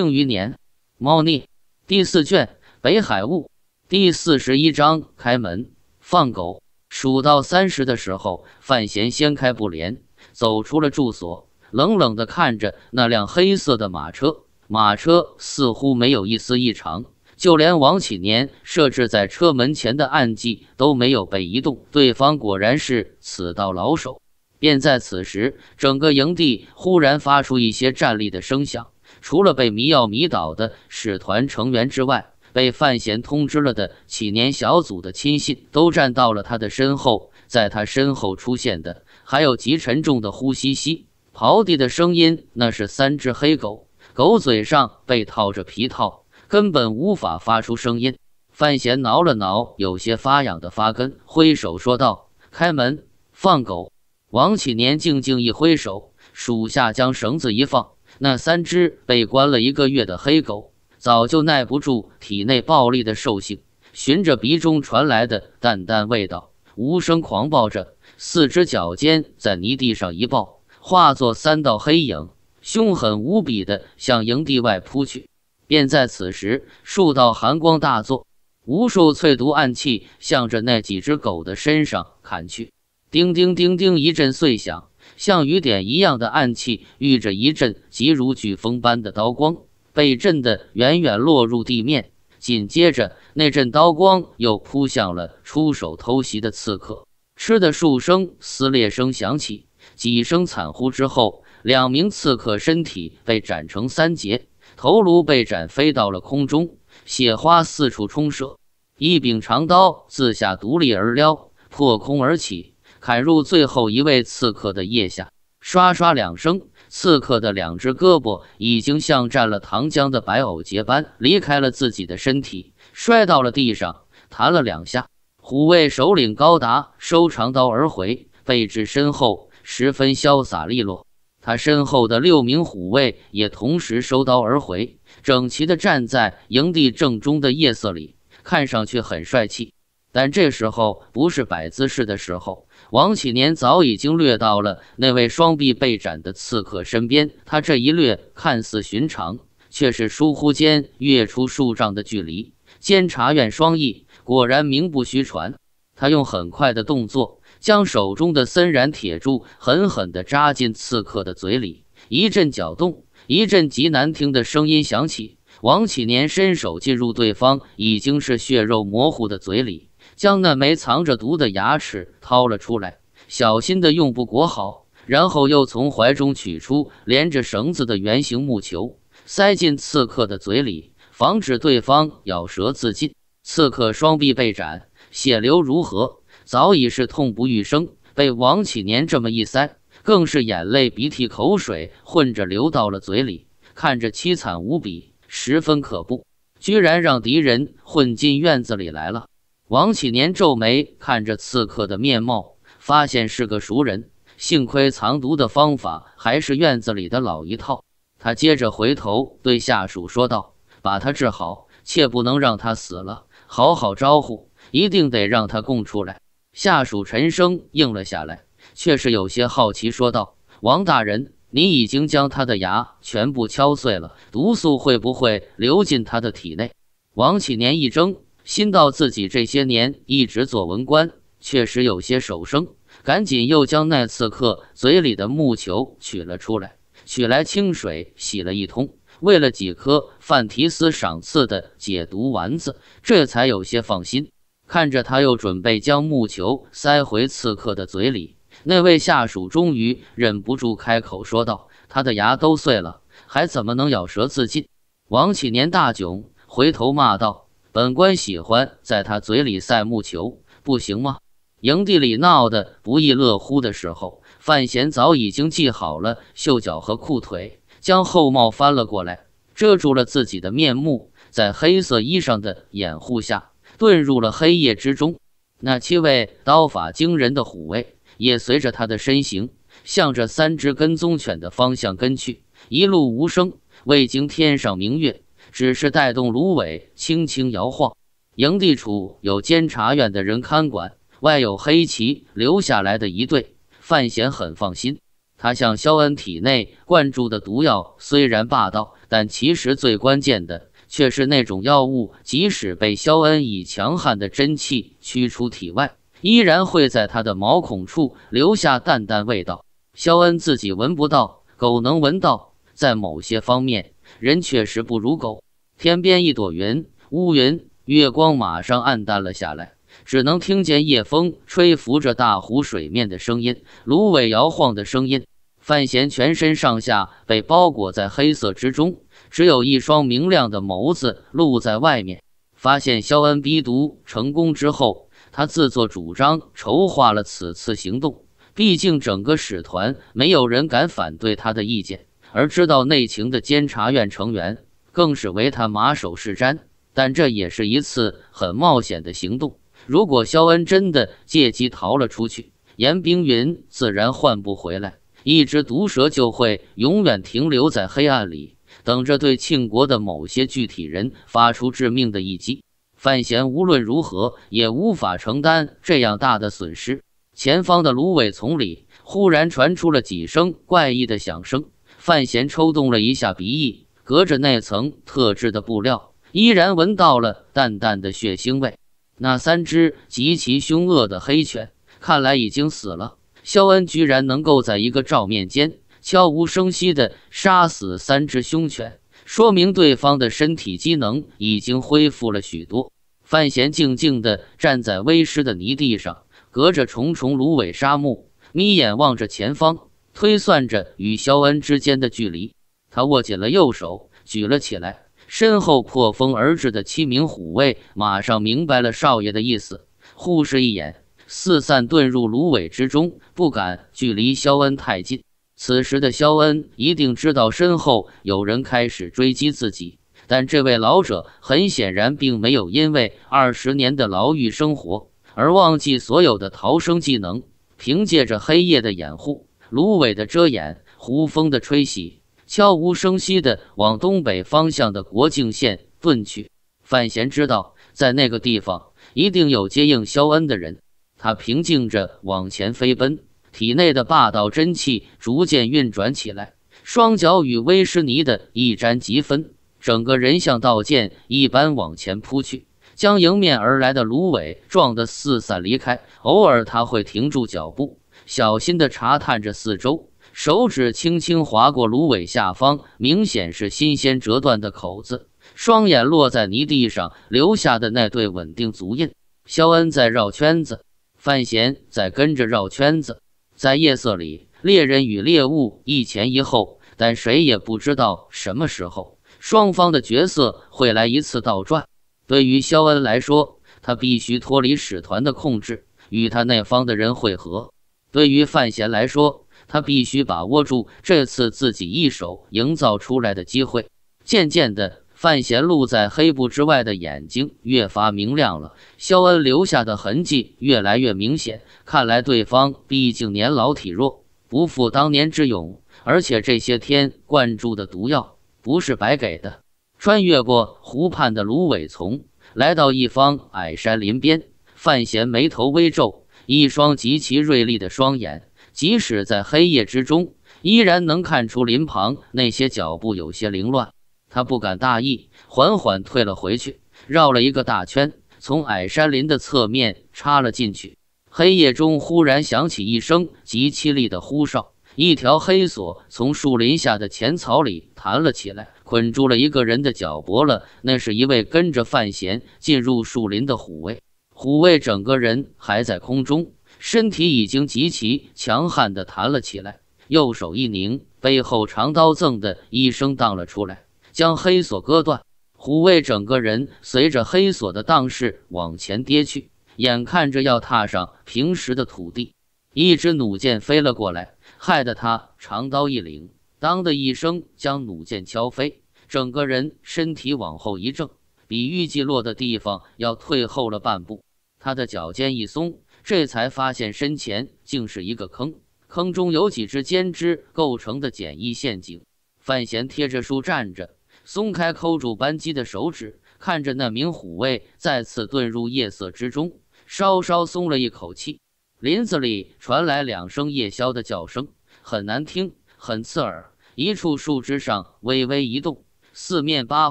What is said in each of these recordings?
庆余年，猫腻，第四卷，北海雾，第四十一章，开门放狗。数到三十的时候，范闲掀开布帘，走出了住所，冷冷的看着那辆黑色的马车。马车似乎没有一丝异常，就连王启年设置在车门前的暗记都没有被移动。对方果然是此道老手。便在此时，整个营地忽然发出一些战栗的声响。除了被迷药迷倒的使团成员之外，被范闲通知了的起年小组的亲信都站到了他的身后。在他身后出现的还有极沉重的呼吸息、刨地的声音，那是三只黑狗，狗嘴上被套着皮套，根本无法发出声音。范闲挠了挠有些发痒的发根，挥手说道：“开门，放狗。”王启年静静一挥手，属下将绳子一放。那三只被关了一个月的黑狗，早就耐不住体内暴力的兽性，循着鼻中传来的淡淡味道，无声狂暴着，四只脚尖在泥地上一抱，化作三道黑影，凶狠无比的向营地外扑去。便在此时，数道寒光大作，无数淬毒暗器向着那几只狗的身上砍去，叮叮叮叮一阵碎响。像雨点一样的暗器遇着一阵急如飓风般的刀光，被震得远远落入地面。紧接着，那阵刀光又扑向了出手偷袭的刺客，吃的数声撕裂声响起，几声惨呼之后，两名刺客身体被斩成三截，头颅被斩飞到了空中，血花四处冲射。一柄长刀自下独立而撩，破空而起。砍入最后一位刺客的腋下，唰唰两声，刺客的两只胳膊已经像蘸了糖浆的白藕节般离开了自己的身体，摔到了地上，弹了两下。虎卫首领高达收长刀而回，背至身后，十分潇洒利落。他身后的六名虎卫也同时收刀而回，整齐地站在营地正中的夜色里，看上去很帅气。但这时候不是摆姿势的时候。王启年早已经掠到了那位双臂被斩的刺客身边，他这一掠看似寻常，却是疏忽间跃出数丈的距离。监察院双翼果然名不虚传。他用很快的动作将手中的森然铁柱狠狠地扎进刺客的嘴里，一阵搅动，一阵极难听的声音响起。王启年伸手进入对方已经是血肉模糊的嘴里。将那枚藏着毒的牙齿掏了出来，小心的用布裹好，然后又从怀中取出连着绳子的圆形木球，塞进刺客的嘴里，防止对方咬舌自尽。刺客双臂被斩，血流如河，早已是痛不欲生。被王启年这么一塞，更是眼泪、鼻涕、口水混着流到了嘴里，看着凄惨无比，十分可怖。居然让敌人混进院子里来了。王启年皱眉看着刺客的面貌，发现是个熟人。幸亏藏毒的方法还是院子里的老一套。他接着回头对下属说道：“把他治好，切不能让他死了。好好招呼，一定得让他供出来。”下属沉声应了下来，却是有些好奇说道：“王大人，你已经将他的牙全部敲碎了，毒素会不会流进他的体内？”王启年一怔。心道自己这些年一直做文官，确实有些手生。赶紧又将那刺客嘴里的木球取了出来，取来清水洗了一通，喂了几颗范提斯赏赐的解毒丸子，这才有些放心。看着他又准备将木球塞回刺客的嘴里，那位下属终于忍不住开口说道：“他的牙都碎了，还怎么能咬舌自尽？”王启年大窘，回头骂道。本官喜欢在他嘴里塞木球，不行吗？营地里闹得不亦乐乎的时候，范闲早已经系好了袖脚和裤腿，将后帽翻了过来，遮住了自己的面目，在黑色衣裳的掩护下，遁入了黑夜之中。那七位刀法惊人的虎卫也随着他的身形，向着三只跟踪犬的方向跟去，一路无声，未经天上明月。只是带动芦苇轻轻摇晃，营地处有监察院的人看管，外有黑旗留下来的一队。范闲很放心，他向肖恩体内灌注的毒药虽然霸道，但其实最关键的却是那种药物，即使被肖恩以强悍的真气驱出体外，依然会在他的毛孔处留下淡淡味道。肖恩自己闻不到，狗能闻到，在某些方面，人确实不如狗。天边一朵云，乌云，月光马上暗淡了下来，只能听见夜风吹拂着大湖水面的声音，芦苇摇晃的声音。范闲全身上下被包裹在黑色之中，只有一双明亮的眸子露在外面。发现肖恩逼毒成功之后，他自作主张筹划了此次行动。毕竟整个使团没有人敢反对他的意见，而知道内情的监察院成员。更是为他马首是瞻，但这也是一次很冒险的行动。如果肖恩真的借机逃了出去，严冰云自然换不回来，一只毒蛇就会永远停留在黑暗里，等着对庆国的某些具体人发出致命的一击。范闲无论如何也无法承担这样大的损失。前方的芦苇丛里忽然传出了几声怪异的响声，范闲抽动了一下鼻翼。隔着那层特制的布料，依然闻到了淡淡的血腥味。那三只极其凶恶的黑犬看来已经死了。肖恩居然能够在一个照面间悄无声息地杀死三只凶犬，说明对方的身体机能已经恢复了许多。范闲静静地站在微湿的泥地上，隔着重重芦苇沙幕，眯眼望着前方，推算着与肖恩之间的距离。他握紧了右手，举了起来。身后破风而至的七名虎卫马上明白了少爷的意思，护士一眼，四散遁入芦苇之中，不敢距离肖恩太近。此时的肖恩一定知道身后有人开始追击自己，但这位老者很显然并没有因为二十年的牢狱生活而忘记所有的逃生技能。凭借着黑夜的掩护、芦苇的遮掩、湖风的吹袭。悄无声息地往东北方向的国境线遁去。范闲知道，在那个地方一定有接应肖恩的人。他平静着往前飞奔，体内的霸道真气逐渐运转起来，双脚与威士尼的一沾即分，整个人像刀剑一般往前扑去，将迎面而来的芦苇撞得四散离开。偶尔，他会停住脚步，小心地查探着四周。手指轻轻划过芦苇下方，明显是新鲜折断的口子。双眼落在泥地上留下的那对稳定足印。肖恩在绕圈子，范闲在跟着绕圈子。在夜色里，猎人与猎物一前一后，但谁也不知道什么时候双方的角色会来一次倒转。对于肖恩来说，他必须脱离使团的控制，与他那方的人会合。对于范闲来说，他必须把握住这次自己一手营造出来的机会。渐渐的，范闲露在黑布之外的眼睛越发明亮了，肖恩留下的痕迹越来越明显。看来对方毕竟年老体弱，不复当年之勇，而且这些天灌注的毒药不是白给的。穿越过湖畔的芦苇丛，来到一方矮山林边，范闲眉头微皱，一双极其锐利的双眼。即使在黑夜之中，依然能看出林旁那些脚步有些凌乱。他不敢大意，缓缓退了回去，绕了一个大圈，从矮山林的侧面插了进去。黑夜中忽然响起一声极凄厉的呼哨，一条黑索从树林下的浅草里弹了起来，捆住了一个人的脚脖了。那是一位跟着范闲进入树林的虎卫，虎卫整个人还在空中。身体已经极其强悍地弹了起来，右手一拧，背后长刀“赠的一声荡了出来，将黑锁割断。虎卫整个人随着黑锁的荡势往前跌去，眼看着要踏上平时的土地，一支弩箭飞了过来，害得他长刀一领，当”的一声将弩箭敲飞，整个人身体往后一正，比预计落的地方要退后了半步。他的脚尖一松。这才发现身前竟是一个坑，坑中有几只尖枝构成的简易陷阱。范闲贴着树站着，松开扣住扳机的手指，看着那名虎卫再次遁入夜色之中，稍稍松了一口气。林子里传来两声夜宵的叫声，很难听，很刺耳。一处树枝上微微一动，四面八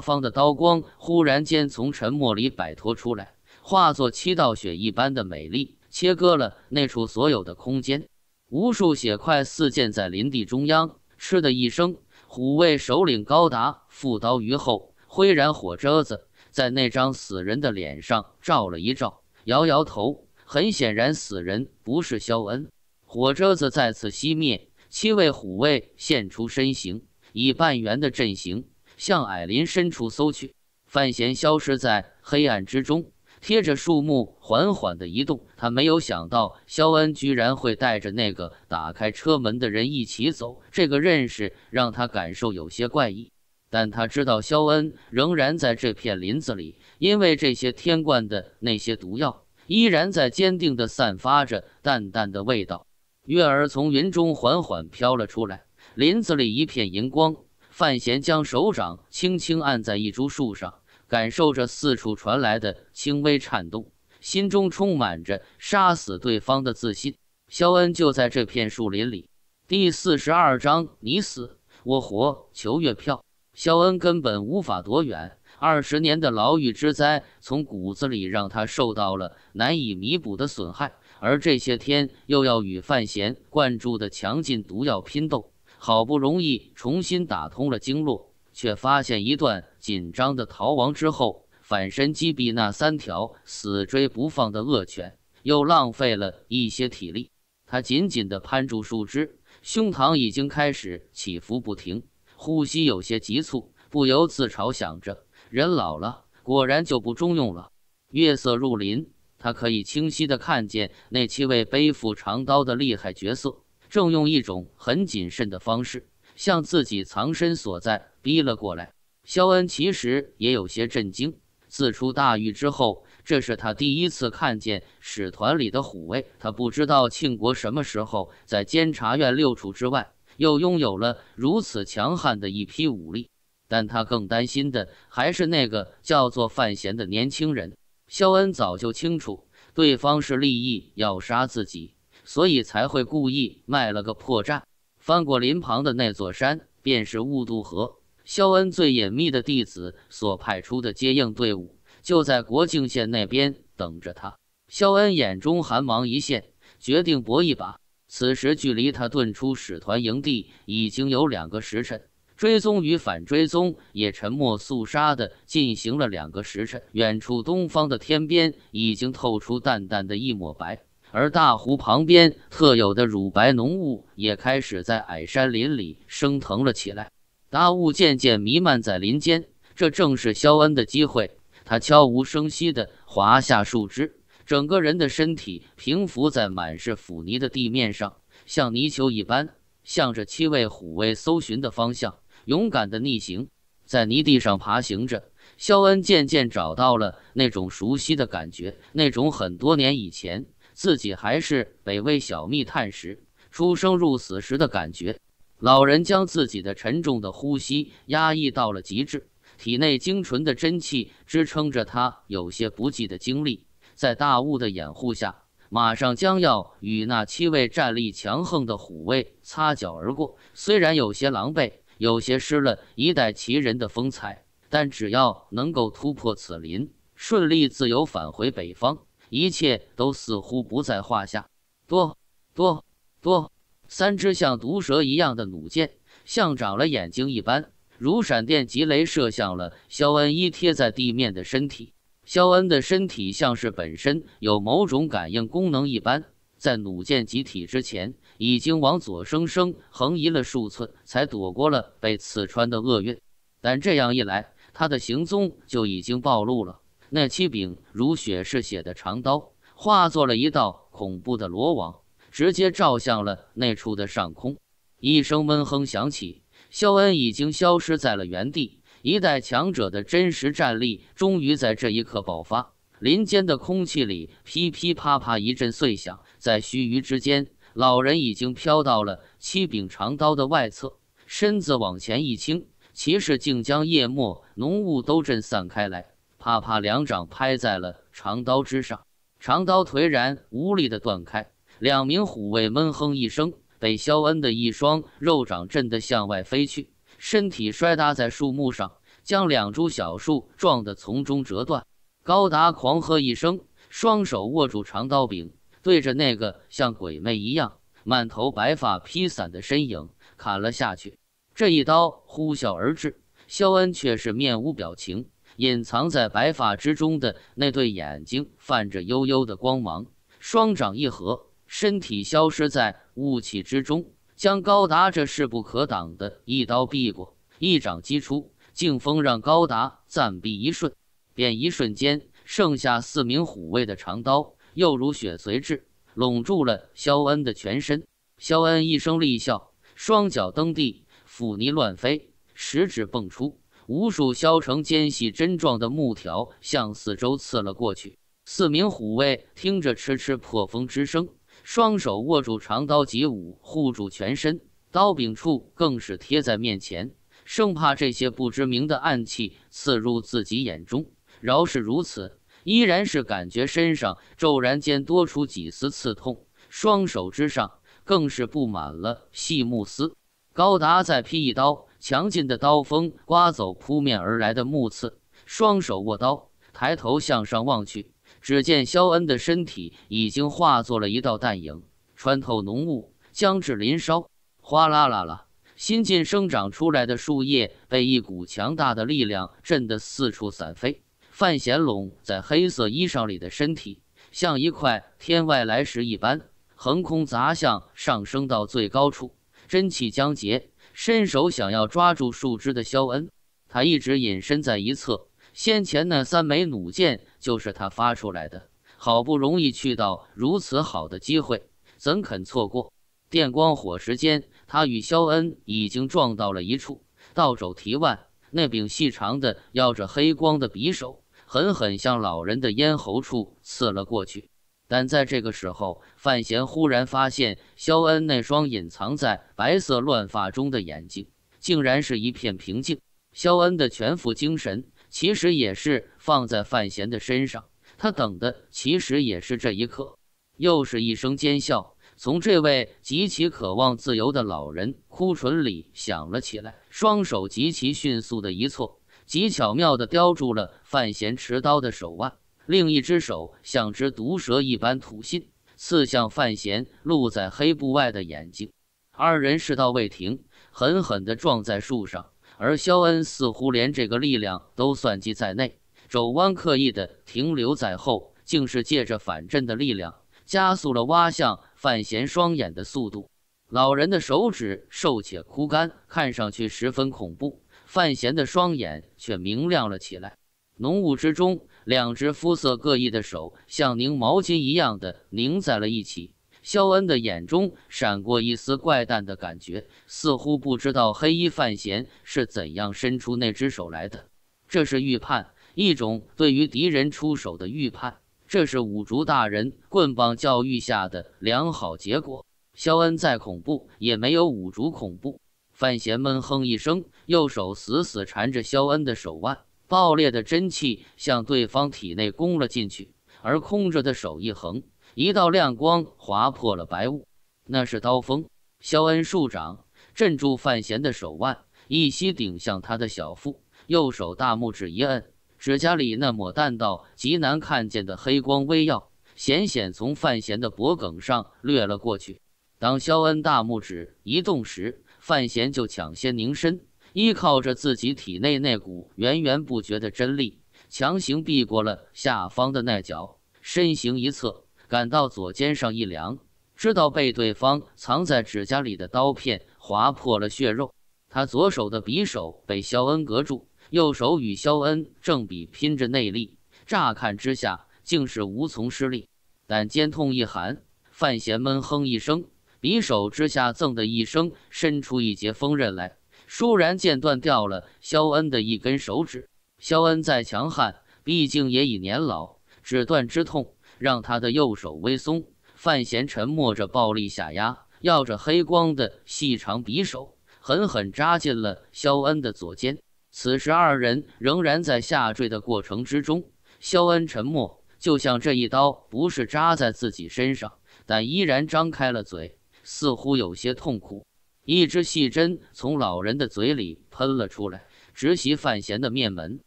方的刀光忽然间从沉默里摆脱出来，化作七道雪一般的美丽。切割了那处所有的空间，无数血块四溅在林地中央。嗤的一声，虎卫首领高达负刀于后，挥然火折子在那张死人的脸上照了一照，摇摇头。很显然，死人不是肖恩。火折子再次熄灭，七位虎卫现出身形，以半圆的阵型向矮林深处搜去。范闲消失在黑暗之中。贴着树木缓缓地移动，他没有想到肖恩居然会带着那个打开车门的人一起走，这个认识让他感受有些怪异。但他知道肖恩仍然在这片林子里，因为这些天冠的那些毒药依然在坚定地散发着淡淡的味道。月儿从云中缓缓飘了出来，林子里一片银光。范闲将手掌轻轻按在一株树上。感受着四处传来的轻微颤动，心中充满着杀死对方的自信。肖恩就在这片树林里。第四十二章，你死我活，求月票。肖恩根本无法躲远，二十年的牢狱之灾从骨子里让他受到了难以弥补的损害，而这些天又要与范闲灌注的强劲毒药拼斗，好不容易重新打通了经络，却发现一段。紧张的逃亡之后，反身击毙那三条死追不放的恶犬，又浪费了一些体力。他紧紧地攀住树枝，胸膛已经开始起伏不停，呼吸有些急促，不由自嘲想着：“人老了，果然就不中用了。”月色入林，他可以清晰地看见那七位背负长刀的厉害角色，正用一种很谨慎的方式向自己藏身所在逼了过来。肖恩其实也有些震惊，自出大狱之后，这是他第一次看见使团里的虎卫。他不知道庆国什么时候在监察院六处之外，又拥有了如此强悍的一批武力。但他更担心的还是那个叫做范闲的年轻人。肖恩早就清楚对方是利益要杀自己，所以才会故意卖了个破绽。翻过林旁的那座山，便是雾渡河。肖恩最隐秘的弟子所派出的接应队伍就在国境线那边等着他。肖恩眼中寒芒一现，决定搏一把。此时距离他遁出使团营地已经有两个时辰，追踪与反追踪也沉默肃杀地进行了两个时辰。远处东方的天边已经透出淡淡的一抹白，而大湖旁边特有的乳白浓雾也开始在矮山林里升腾了起来。大雾渐渐弥漫在林间，这正是肖恩的机会。他悄无声息地滑下树枝，整个人的身体平伏在满是腐泥的地面上，像泥鳅一般，向着七位虎卫搜寻的方向勇敢地逆行，在泥地上爬行着。肖恩渐渐找到了那种熟悉的感觉，那种很多年以前自己还是北魏小密探时出生入死时的感觉。老人将自己的沉重的呼吸压抑到了极致，体内精纯的真气支撑着他有些不济的精力。在大雾的掩护下，马上将要与那七位战力强横的虎卫擦肩而过。虽然有些狼狈，有些失了一代奇人的风采，但只要能够突破此林，顺利自由返回北方，一切都似乎不在话下。多，多，多。三支像毒蛇一样的弩箭，像长了眼睛一般，如闪电击雷射向了肖恩一贴在地面的身体。肖恩的身体像是本身有某种感应功能一般，在弩箭集体之前，已经往左生生横移了数寸，才躲过了被刺穿的厄运。但这样一来，他的行踪就已经暴露了。那七柄如血似血的长刀，化作了一道恐怖的罗网。直接照向了那处的上空，一声闷哼响起，肖恩已经消失在了原地。一代强者的真实战力终于在这一刻爆发，林间的空气里噼噼啪啪一阵碎响，在须臾之间，老人已经飘到了七柄长刀的外侧，身子往前一倾，骑士竟将夜幕浓雾都震散开来，啪啪两掌拍在了长刀之上，长刀颓然无力的断开。两名虎卫闷哼一声，被肖恩的一双肉掌震得向外飞去，身体摔搭在树木上，将两株小树撞得从中折断。高达狂喝一声，双手握住长刀柄，对着那个像鬼魅一样、满头白发披散的身影砍了下去。这一刀呼啸而至，肖恩却是面无表情，隐藏在白发之中的那对眼睛泛着幽幽的光芒，双掌一合。身体消失在雾气之中，将高达这势不可挡的一刀避过，一掌击出，劲风让高达暂避一瞬，便一瞬间剩下四名虎卫的长刀又如雪随至，拢住了肖恩的全身。肖恩一声厉笑，双脚蹬地，斧泥乱飞，十指蹦出无数削成尖细针状的木条，向四周刺了过去。四名虎卫听着嗤嗤破风之声。双手握住长刀，及舞护住全身，刀柄处更是贴在面前，生怕这些不知名的暗器刺入自己眼中。饶是如此，依然是感觉身上骤然间多出几丝刺痛，双手之上更是布满了细木丝。高达再劈一刀，强劲的刀锋刮走扑面而来的木刺。双手握刀，抬头向上望去。只见肖恩的身体已经化作了一道淡影，穿透浓雾，将至林梢。哗啦啦啦，新近生长出来的树叶被一股强大的力量震得四处散飞。范闲拢在黑色衣裳里的身体，像一块天外来石一般，横空砸向上升到最高处，真气将竭，伸手想要抓住树枝的肖恩，他一直隐身在一侧，先前那三枚弩箭。就是他发出来的。好不容易去到如此好的机会，怎肯错过？电光火石间，他与肖恩已经撞到了一处，倒肘提腕，那柄细长的耀着黑光的匕首，狠狠向老人的咽喉处刺了过去。但在这个时候，范闲忽然发现，肖恩那双隐藏在白色乱发中的眼睛，竟然是一片平静。肖恩的全副精神。其实也是放在范闲的身上，他等的其实也是这一刻。又是一声尖笑从这位极其渴望自由的老人哭唇里响了起来，双手极其迅速的一错，极巧妙的叼住了范闲持刀的手腕，另一只手像只毒蛇一般吐信刺向范闲露在黑布外的眼睛。二人势道未停，狠狠地撞在树上。而肖恩似乎连这个力量都算计在内，肘弯刻意的停留在后，竟是借着反震的力量，加速了挖向范闲双眼的速度。老人的手指瘦且枯干，看上去十分恐怖，范闲的双眼却明亮了起来。浓雾之中，两只肤色各异的手像拧毛巾一样的拧在了一起。肖恩的眼中闪过一丝怪诞的感觉，似乎不知道黑衣范闲是怎样伸出那只手来的。这是预判，一种对于敌人出手的预判。这是五竹大人棍棒教育下的良好结果。肖恩再恐怖，也没有五竹恐怖。范闲闷哼一声，右手死死缠着肖恩的手腕，爆裂的真气向对方体内攻了进去，而空着的手一横。一道亮光划破了白雾，那是刀锋。肖恩竖掌镇住范闲的手腕，一膝顶向他的小腹，右手大拇指一摁，指甲里那抹淡到极难看见的黑光微耀，险险从范闲的脖梗上掠了过去。当肖恩大拇指一动时，范闲就抢先凝身，依靠着自己体内那股源源不绝的真力，强行避过了下方的那脚，身形一侧。感到左肩上一凉，知道被对方藏在指甲里的刀片划破了血肉。他左手的匕首被肖恩隔住，右手与肖恩正比拼着内力，乍看之下竟是无从施力。但肩痛一寒，范闲闷哼一声，匕首之下“噌”的一声伸出一截锋刃来，倏然间断掉了肖恩的一根手指。肖恩再强悍，毕竟也已年老，指断之痛。让他的右手微松，范闲沉默着，暴力下压，耀着黑光的细长匕首狠狠扎进了肖恩的左肩。此时二人仍然在下坠的过程之中，肖恩沉默，就像这一刀不是扎在自己身上，但依然张开了嘴，似乎有些痛苦。一只细针从老人的嘴里喷了出来，直袭范闲的面门。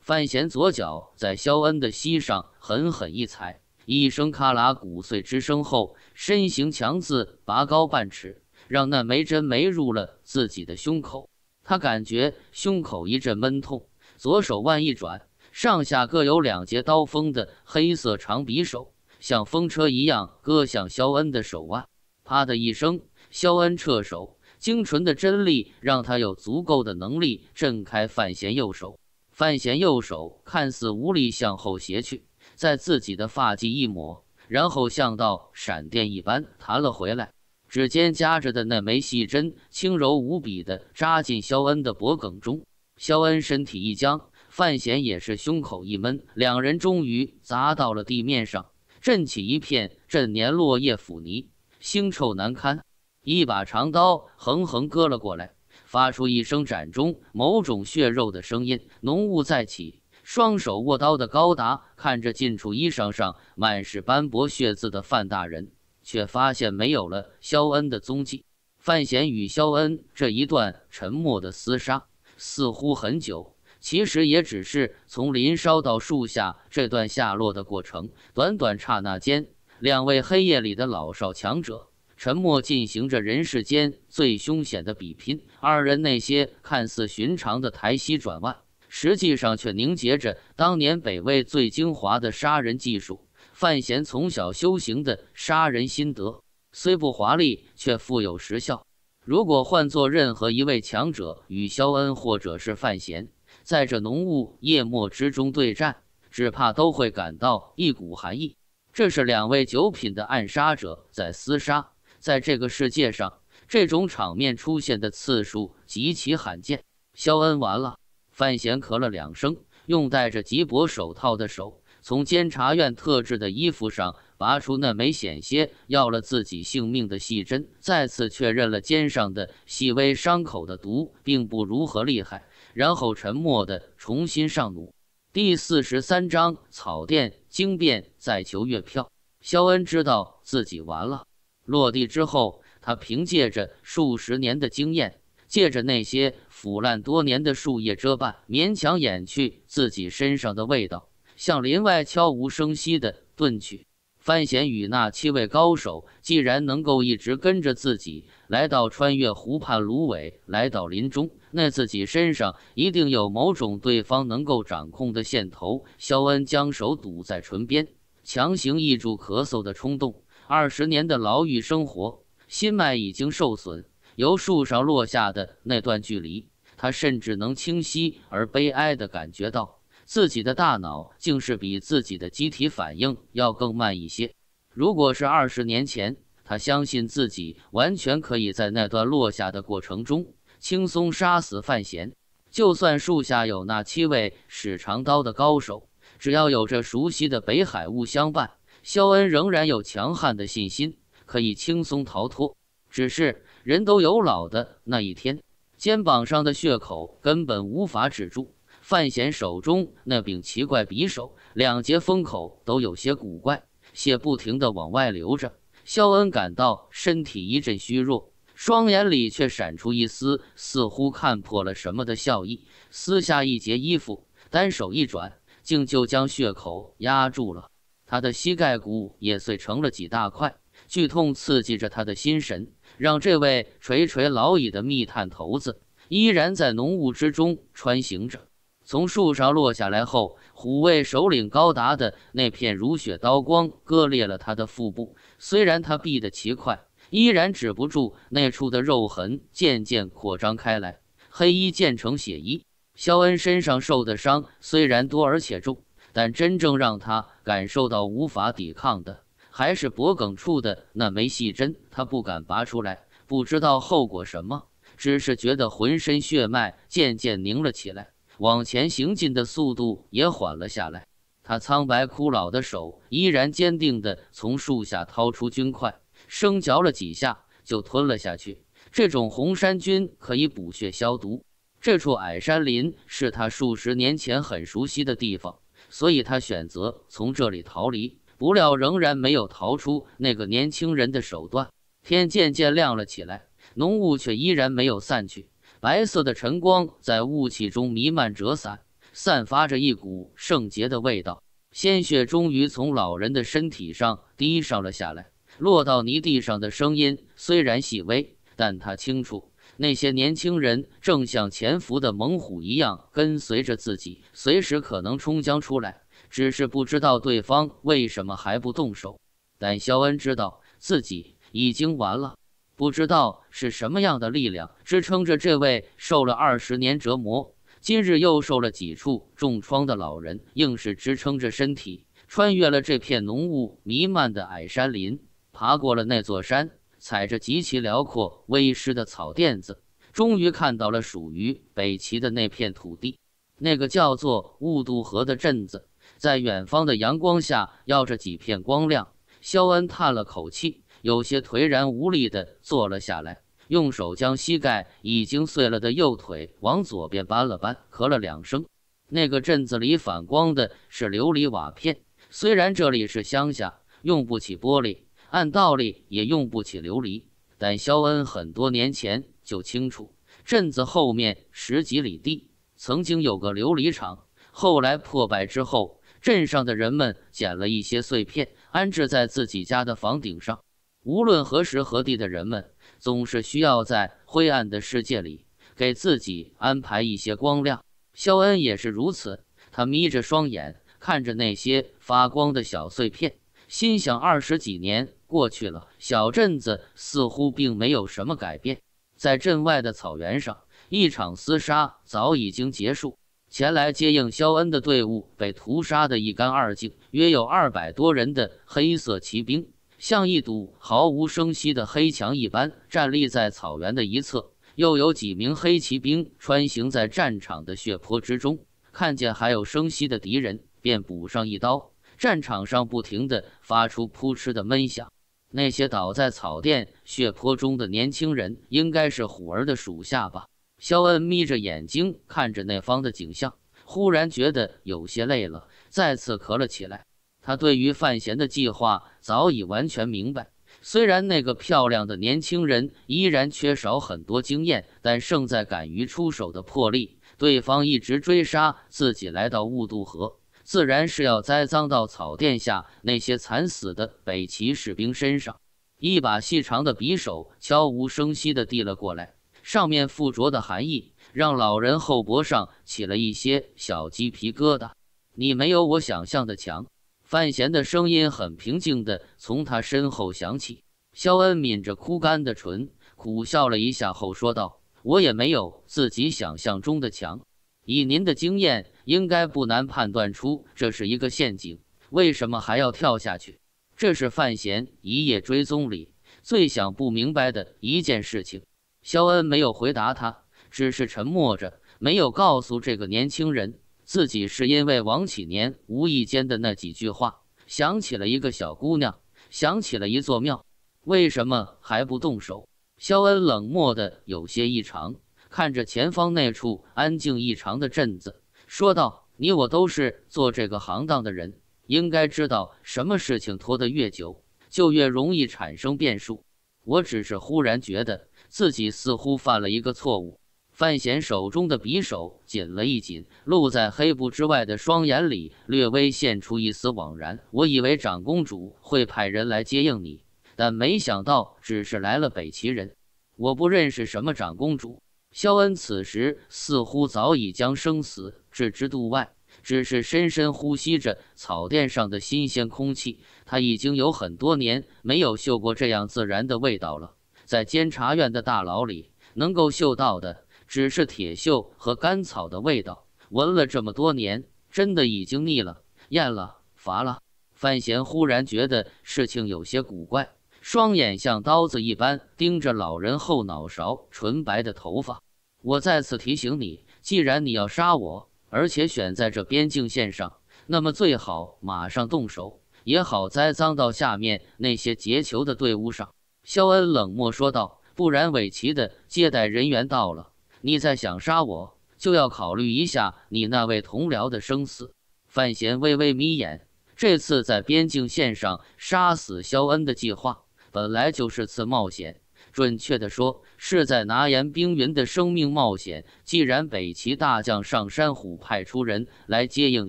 范闲左脚在肖恩的膝上狠狠一踩。一声咔啦骨碎之声后，身形强自拔高半尺，让那枚针没入了自己的胸口。他感觉胸口一阵闷痛，左手腕一转，上下各有两截刀锋的黑色长匕首，像风车一样割向肖恩的手腕。啪的一声，肖恩撤手，精纯的真力让他有足够的能力震开范闲右手。范闲右手看似无力向后斜去。在自己的发髻一抹，然后像道闪电一般弹了回来，指尖夹着的那枚细针轻柔无比的扎进肖恩的脖颈中。肖恩身体一僵，范闲也是胸口一闷，两人终于砸到了地面上，震起一片震年落叶腐泥，腥臭难堪。一把长刀横横割了过来，发出一声斩中某种血肉的声音，浓雾再起。双手握刀的高达看着近处衣裳上满是斑驳血渍的范大人，却发现没有了肖恩的踪迹。范闲与肖恩这一段沉默的厮杀，似乎很久，其实也只是从林梢到树下这段下落的过程，短短刹那间，两位黑夜里的老少强者沉默进行着人世间最凶险的比拼。二人那些看似寻常的抬膝转弯，实际上却凝结着当年北魏最精华的杀人技术。范闲从小修行的杀人心得，虽不华丽，却富有实效。如果换做任何一位强者与肖恩或者是范闲，在这浓雾夜幕之中对战，只怕都会感到一股寒意。这是两位九品的暗杀者在厮杀，在这个世界上，这种场面出现的次数极其罕见。肖恩完了。范闲咳了两声，用戴着吉薄手套的手从监察院特制的衣服上拔出那枚险些要了自己性命的细针，再次确认了肩上的细微伤口的毒并不如何厉害，然后沉默地重新上弩。第四十三章草甸惊变再求月票。肖恩知道自己完了，落地之后，他凭借着数十年的经验。借着那些腐烂多年的树叶遮半，勉强掩去自己身上的味道，向林外悄无声息地遁去。范闲与那七位高手既然能够一直跟着自己，来到穿越湖畔芦苇，来到林中，那自己身上一定有某种对方能够掌控的线头。肖恩将手堵在唇边，强行抑制咳嗽的冲动。二十年的牢狱生活，心脉已经受损。由树上落下的那段距离，他甚至能清晰而悲哀的感觉到自己的大脑竟是比自己的机体反应要更慢一些。如果是二十年前，他相信自己完全可以在那段落下的过程中轻松杀死范闲。就算树下有那七位使长刀的高手，只要有着熟悉的北海雾相伴，肖恩仍然有强悍的信心可以轻松逃脱。只是。人都有老的那一天，肩膀上的血口根本无法止住。范闲手中那柄奇怪匕首，两节封口都有些古怪，血不停地往外流着。肖恩感到身体一阵虚弱，双眼里却闪出一丝似乎看破了什么的笑意。撕下一截衣服，单手一转，竟就将血口压住了。他的膝盖骨也碎成了几大块，剧痛刺激着他的心神。让这位垂垂老矣的密探头子依然在浓雾之中穿行着。从树上落下来后，虎卫首领高达的那片如雪刀光割裂了他的腹部。虽然他避得奇快，依然止不住那处的肉痕渐渐扩张开来，黑衣渐成血衣。肖恩身上受的伤虽然多而且重，但真正让他感受到无法抵抗的。还是脖梗处的那枚细针，他不敢拔出来，不知道后果什么，只是觉得浑身血脉渐渐凝了起来，往前行进的速度也缓了下来。他苍白枯老的手依然坚定地从树下掏出菌块，生嚼了几下就吞了下去。这种红山菌可以补血消毒。这处矮山林是他数十年前很熟悉的地方，所以他选择从这里逃离。不料，仍然没有逃出那个年轻人的手段。天渐渐亮了起来，浓雾却依然没有散去。白色的晨光在雾气中弥漫折散，散发着一股圣洁的味道。鲜血终于从老人的身体上滴上了下来，落到泥地上的声音虽然细微，但他清楚，那些年轻人正像潜伏的猛虎一样跟随着自己，随时可能冲将出来。只是不知道对方为什么还不动手，但肖恩知道自己已经完了。不知道是什么样的力量支撑着这位受了二十年折磨、今日又受了几处重创的老人，硬是支撑着身体穿越了这片浓雾弥漫的矮山林，爬过了那座山，踩着极其辽阔、微湿的草垫子，终于看到了属于北齐的那片土地，那个叫做雾渡河的镇子。在远方的阳光下，耀着几片光亮。肖恩叹了口气，有些颓然无力地坐了下来，用手将膝盖已经碎了的右腿往左边扳了扳，咳了两声。那个镇子里反光的是琉璃瓦片，虽然这里是乡下，用不起玻璃，按道理也用不起琉璃，但肖恩很多年前就清楚，镇子后面十几里地曾经有个琉璃厂，后来破败之后。镇上的人们捡了一些碎片，安置在自己家的房顶上。无论何时何地的人们，总是需要在灰暗的世界里给自己安排一些光亮。肖恩也是如此。他眯着双眼，看着那些发光的小碎片，心想：二十几年过去了，小镇子似乎并没有什么改变。在镇外的草原上，一场厮杀早已经结束。前来接应肖恩的队伍被屠杀的一干二净，约有二百多人的黑色骑兵像一堵毫无声息的黑墙一般站立在草原的一侧，又有几名黑骑兵穿行在战场的血泊之中，看见还有生息的敌人便补上一刀。战场上不停的发出扑哧的闷响，那些倒在草甸血泊中的年轻人应该是虎儿的属下吧。肖恩眯着眼睛看着那方的景象，忽然觉得有些累了，再次咳了起来。他对于范闲的计划早已完全明白，虽然那个漂亮的年轻人依然缺少很多经验，但胜在敢于出手的魄力。对方一直追杀自己来到雾渡河，自然是要栽赃到草甸下那些惨死的北齐士兵身上。一把细长的匕首悄无声息地递了过来。上面附着的寒意，让老人后脖上起了一些小鸡皮疙瘩。你没有我想象的强。范闲的声音很平静的从他身后响起。肖恩抿着枯干的唇，苦笑了一下后说道：“我也没有自己想象中的强。以您的经验，应该不难判断出这是一个陷阱。为什么还要跳下去？”这是范闲一夜追踪里最想不明白的一件事情。肖恩没有回答他，只是沉默着，没有告诉这个年轻人自己是因为王启年无意间的那几句话，想起了一个小姑娘，想起了一座庙。为什么还不动手？肖恩冷漠的有些异常，看着前方那处安静异常的镇子，说道：“你我都是做这个行当的人，应该知道什么事情拖得越久，就越容易产生变数。我只是忽然觉得。”自己似乎犯了一个错误，范闲手中的匕首紧了一紧，露在黑布之外的双眼里略微现出一丝惘然。我以为长公主会派人来接应你，但没想到只是来了北齐人。我不认识什么长公主。肖恩此时似乎早已将生死置之度外，只是深深呼吸着草甸上的新鲜空气。他已经有很多年没有嗅过这样自然的味道了。在监察院的大牢里，能够嗅到的只是铁锈和干草的味道。闻了这么多年，真的已经腻了、厌了、乏了。范闲忽然觉得事情有些古怪，双眼像刀子一般盯着老人后脑勺纯白的头发。我再次提醒你，既然你要杀我，而且选在这边境线上，那么最好马上动手，也好栽赃到下面那些劫囚的队伍上。肖恩冷漠说道：“不然，韦奇的接待人员到了，你再想杀我，就要考虑一下你那位同僚的生死。”范闲微微眯眼，这次在边境线上杀死肖恩的计划本来就是次冒险，准确地说是在拿严冰云的生命冒险。既然北齐大将上山虎派出人来接应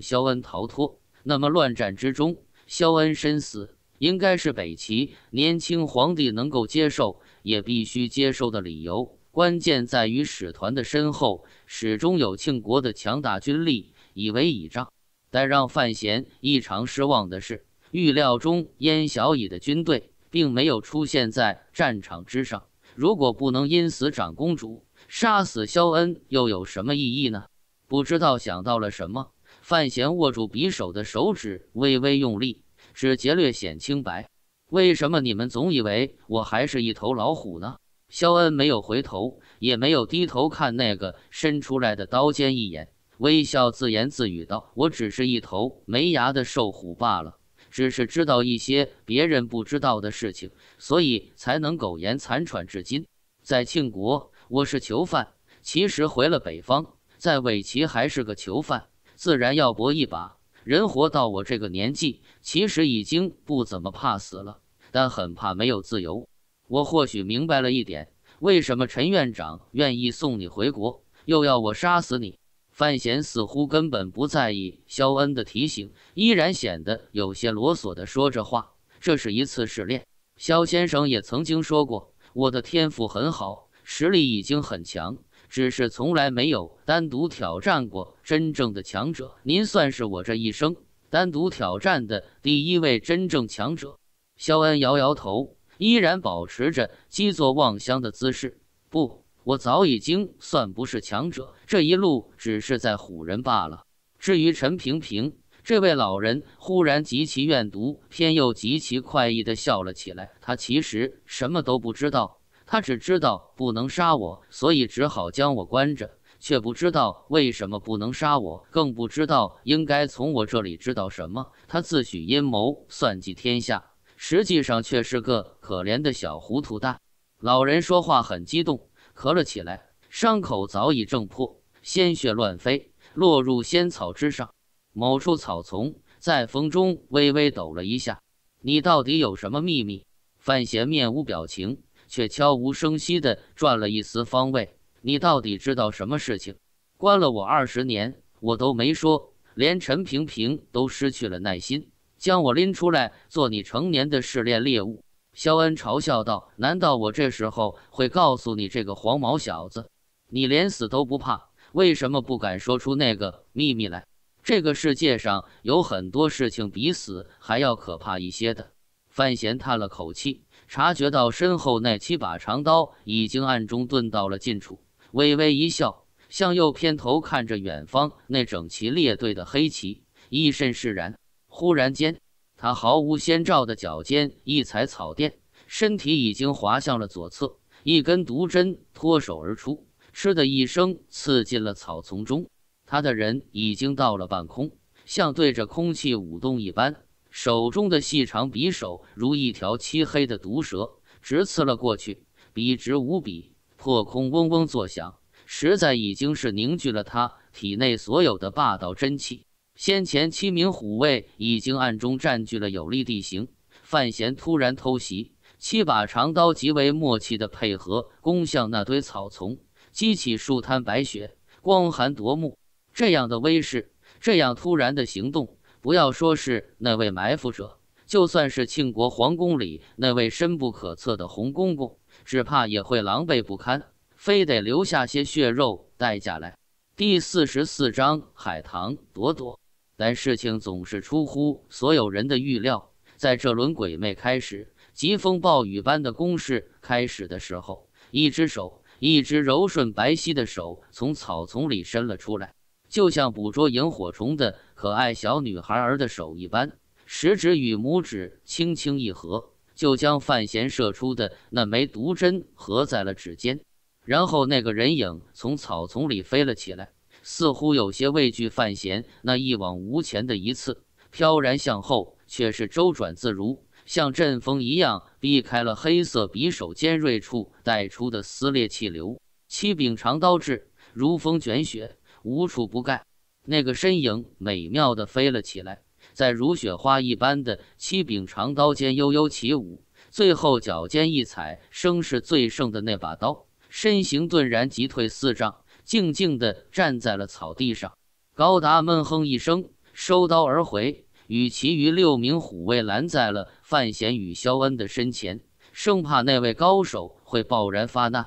肖恩逃脱，那么乱战之中，肖恩身死。应该是北齐年轻皇帝能够接受，也必须接受的理由。关键在于使团的身后始终有庆国的强大军力以为倚仗。但让范闲异常失望的是，预料中燕小乙的军队并没有出现在战场之上。如果不能因死长公主，杀死肖恩又有什么意义呢？不知道想到了什么，范闲握住匕首的手指微微用力。指劫略显清白，为什么你们总以为我还是一头老虎呢？肖恩没有回头，也没有低头看那个伸出来的刀尖一眼，微笑自言自语道：“我只是一头没牙的瘦虎罢了，只是知道一些别人不知道的事情，所以才能苟延残喘至今。在庆国，我是囚犯；其实回了北方，在尾崎还是个囚犯，自然要搏一把。”人活到我这个年纪，其实已经不怎么怕死了，但很怕没有自由。我或许明白了一点，为什么陈院长愿意送你回国，又要我杀死你。范闲似乎根本不在意肖恩的提醒，依然显得有些啰嗦的说着话。这是一次试炼，肖先生也曾经说过，我的天赋很好，实力已经很强。只是从来没有单独挑战过真正的强者，您算是我这一生单独挑战的第一位真正强者。肖恩摇摇头，依然保持着基座望乡的姿势。不，我早已经算不是强者，这一路只是在唬人罢了。至于陈平平这位老人，忽然极其怨毒，偏又极其快意地笑了起来。他其实什么都不知道。他只知道不能杀我，所以只好将我关着，却不知道为什么不能杀我，更不知道应该从我这里知道什么。他自诩阴谋算计天下，实际上却是个可怜的小糊涂蛋。老人说话很激动，咳了起来，伤口早已挣破，鲜血乱飞，落入仙草之上。某处草丛在风中微微抖了一下。你到底有什么秘密？范闲面无表情。却悄无声息地转了一丝方位。你到底知道什么事情？关了我二十年，我都没说，连陈平平都失去了耐心，将我拎出来做你成年的试炼猎物。肖恩嘲笑道：“难道我这时候会告诉你这个黄毛小子？你连死都不怕，为什么不敢说出那个秘密来？”这个世界上有很多事情比死还要可怕一些的。范闲叹了口气。察觉到身后那七把长刀已经暗中遁到了近处，微微一笑，向右偏头看着远方那整齐列队的黑旗，一身释然。忽然间，他毫无先兆的脚尖一踩草垫，身体已经滑向了左侧，一根毒针脱手而出，嗤的一声刺进了草丛中。他的人已经到了半空，像对着空气舞动一般。手中的细长匕首如一条漆黑的毒蛇，直刺了过去，笔直无比，破空嗡嗡作响，实在已经是凝聚了他体内所有的霸道真气。先前七名虎卫已经暗中占据了有利地形，范闲突然偷袭，七把长刀极为默契的配合攻向那堆草丛，激起数滩白雪，光寒夺目。这样的威势，这样突然的行动。不要说是那位埋伏者，就算是庆国皇宫里那位深不可测的红公公，只怕也会狼狈不堪，非得留下些血肉带下来。第四十四章：海棠朵朵。但事情总是出乎所有人的预料。在这轮鬼魅开始，疾风暴雨般的攻势开始的时候，一只手，一只柔顺白皙的手，从草丛里伸了出来，就像捕捉萤火虫的。可爱小女孩儿的手一扳，食指与拇指轻轻一合，就将范闲射出的那枚毒针合在了指尖。然后，那个人影从草丛里飞了起来，似乎有些畏惧范闲那一往无前的一刺，飘然向后，却是周转自如，像阵风一样避开了黑色匕首尖锐处带出的撕裂气流。七柄长刀至，如风卷雪，无处不盖。那个身影美妙地飞了起来，在如雪花一般的七柄长刀间悠悠起舞，最后脚尖一踩，声势最盛的那把刀，身形顿然急退四丈，静静地站在了草地上。高达闷哼一声，收刀而回，与其余六名虎卫拦在了范闲与肖恩的身前，生怕那位高手会爆然发难。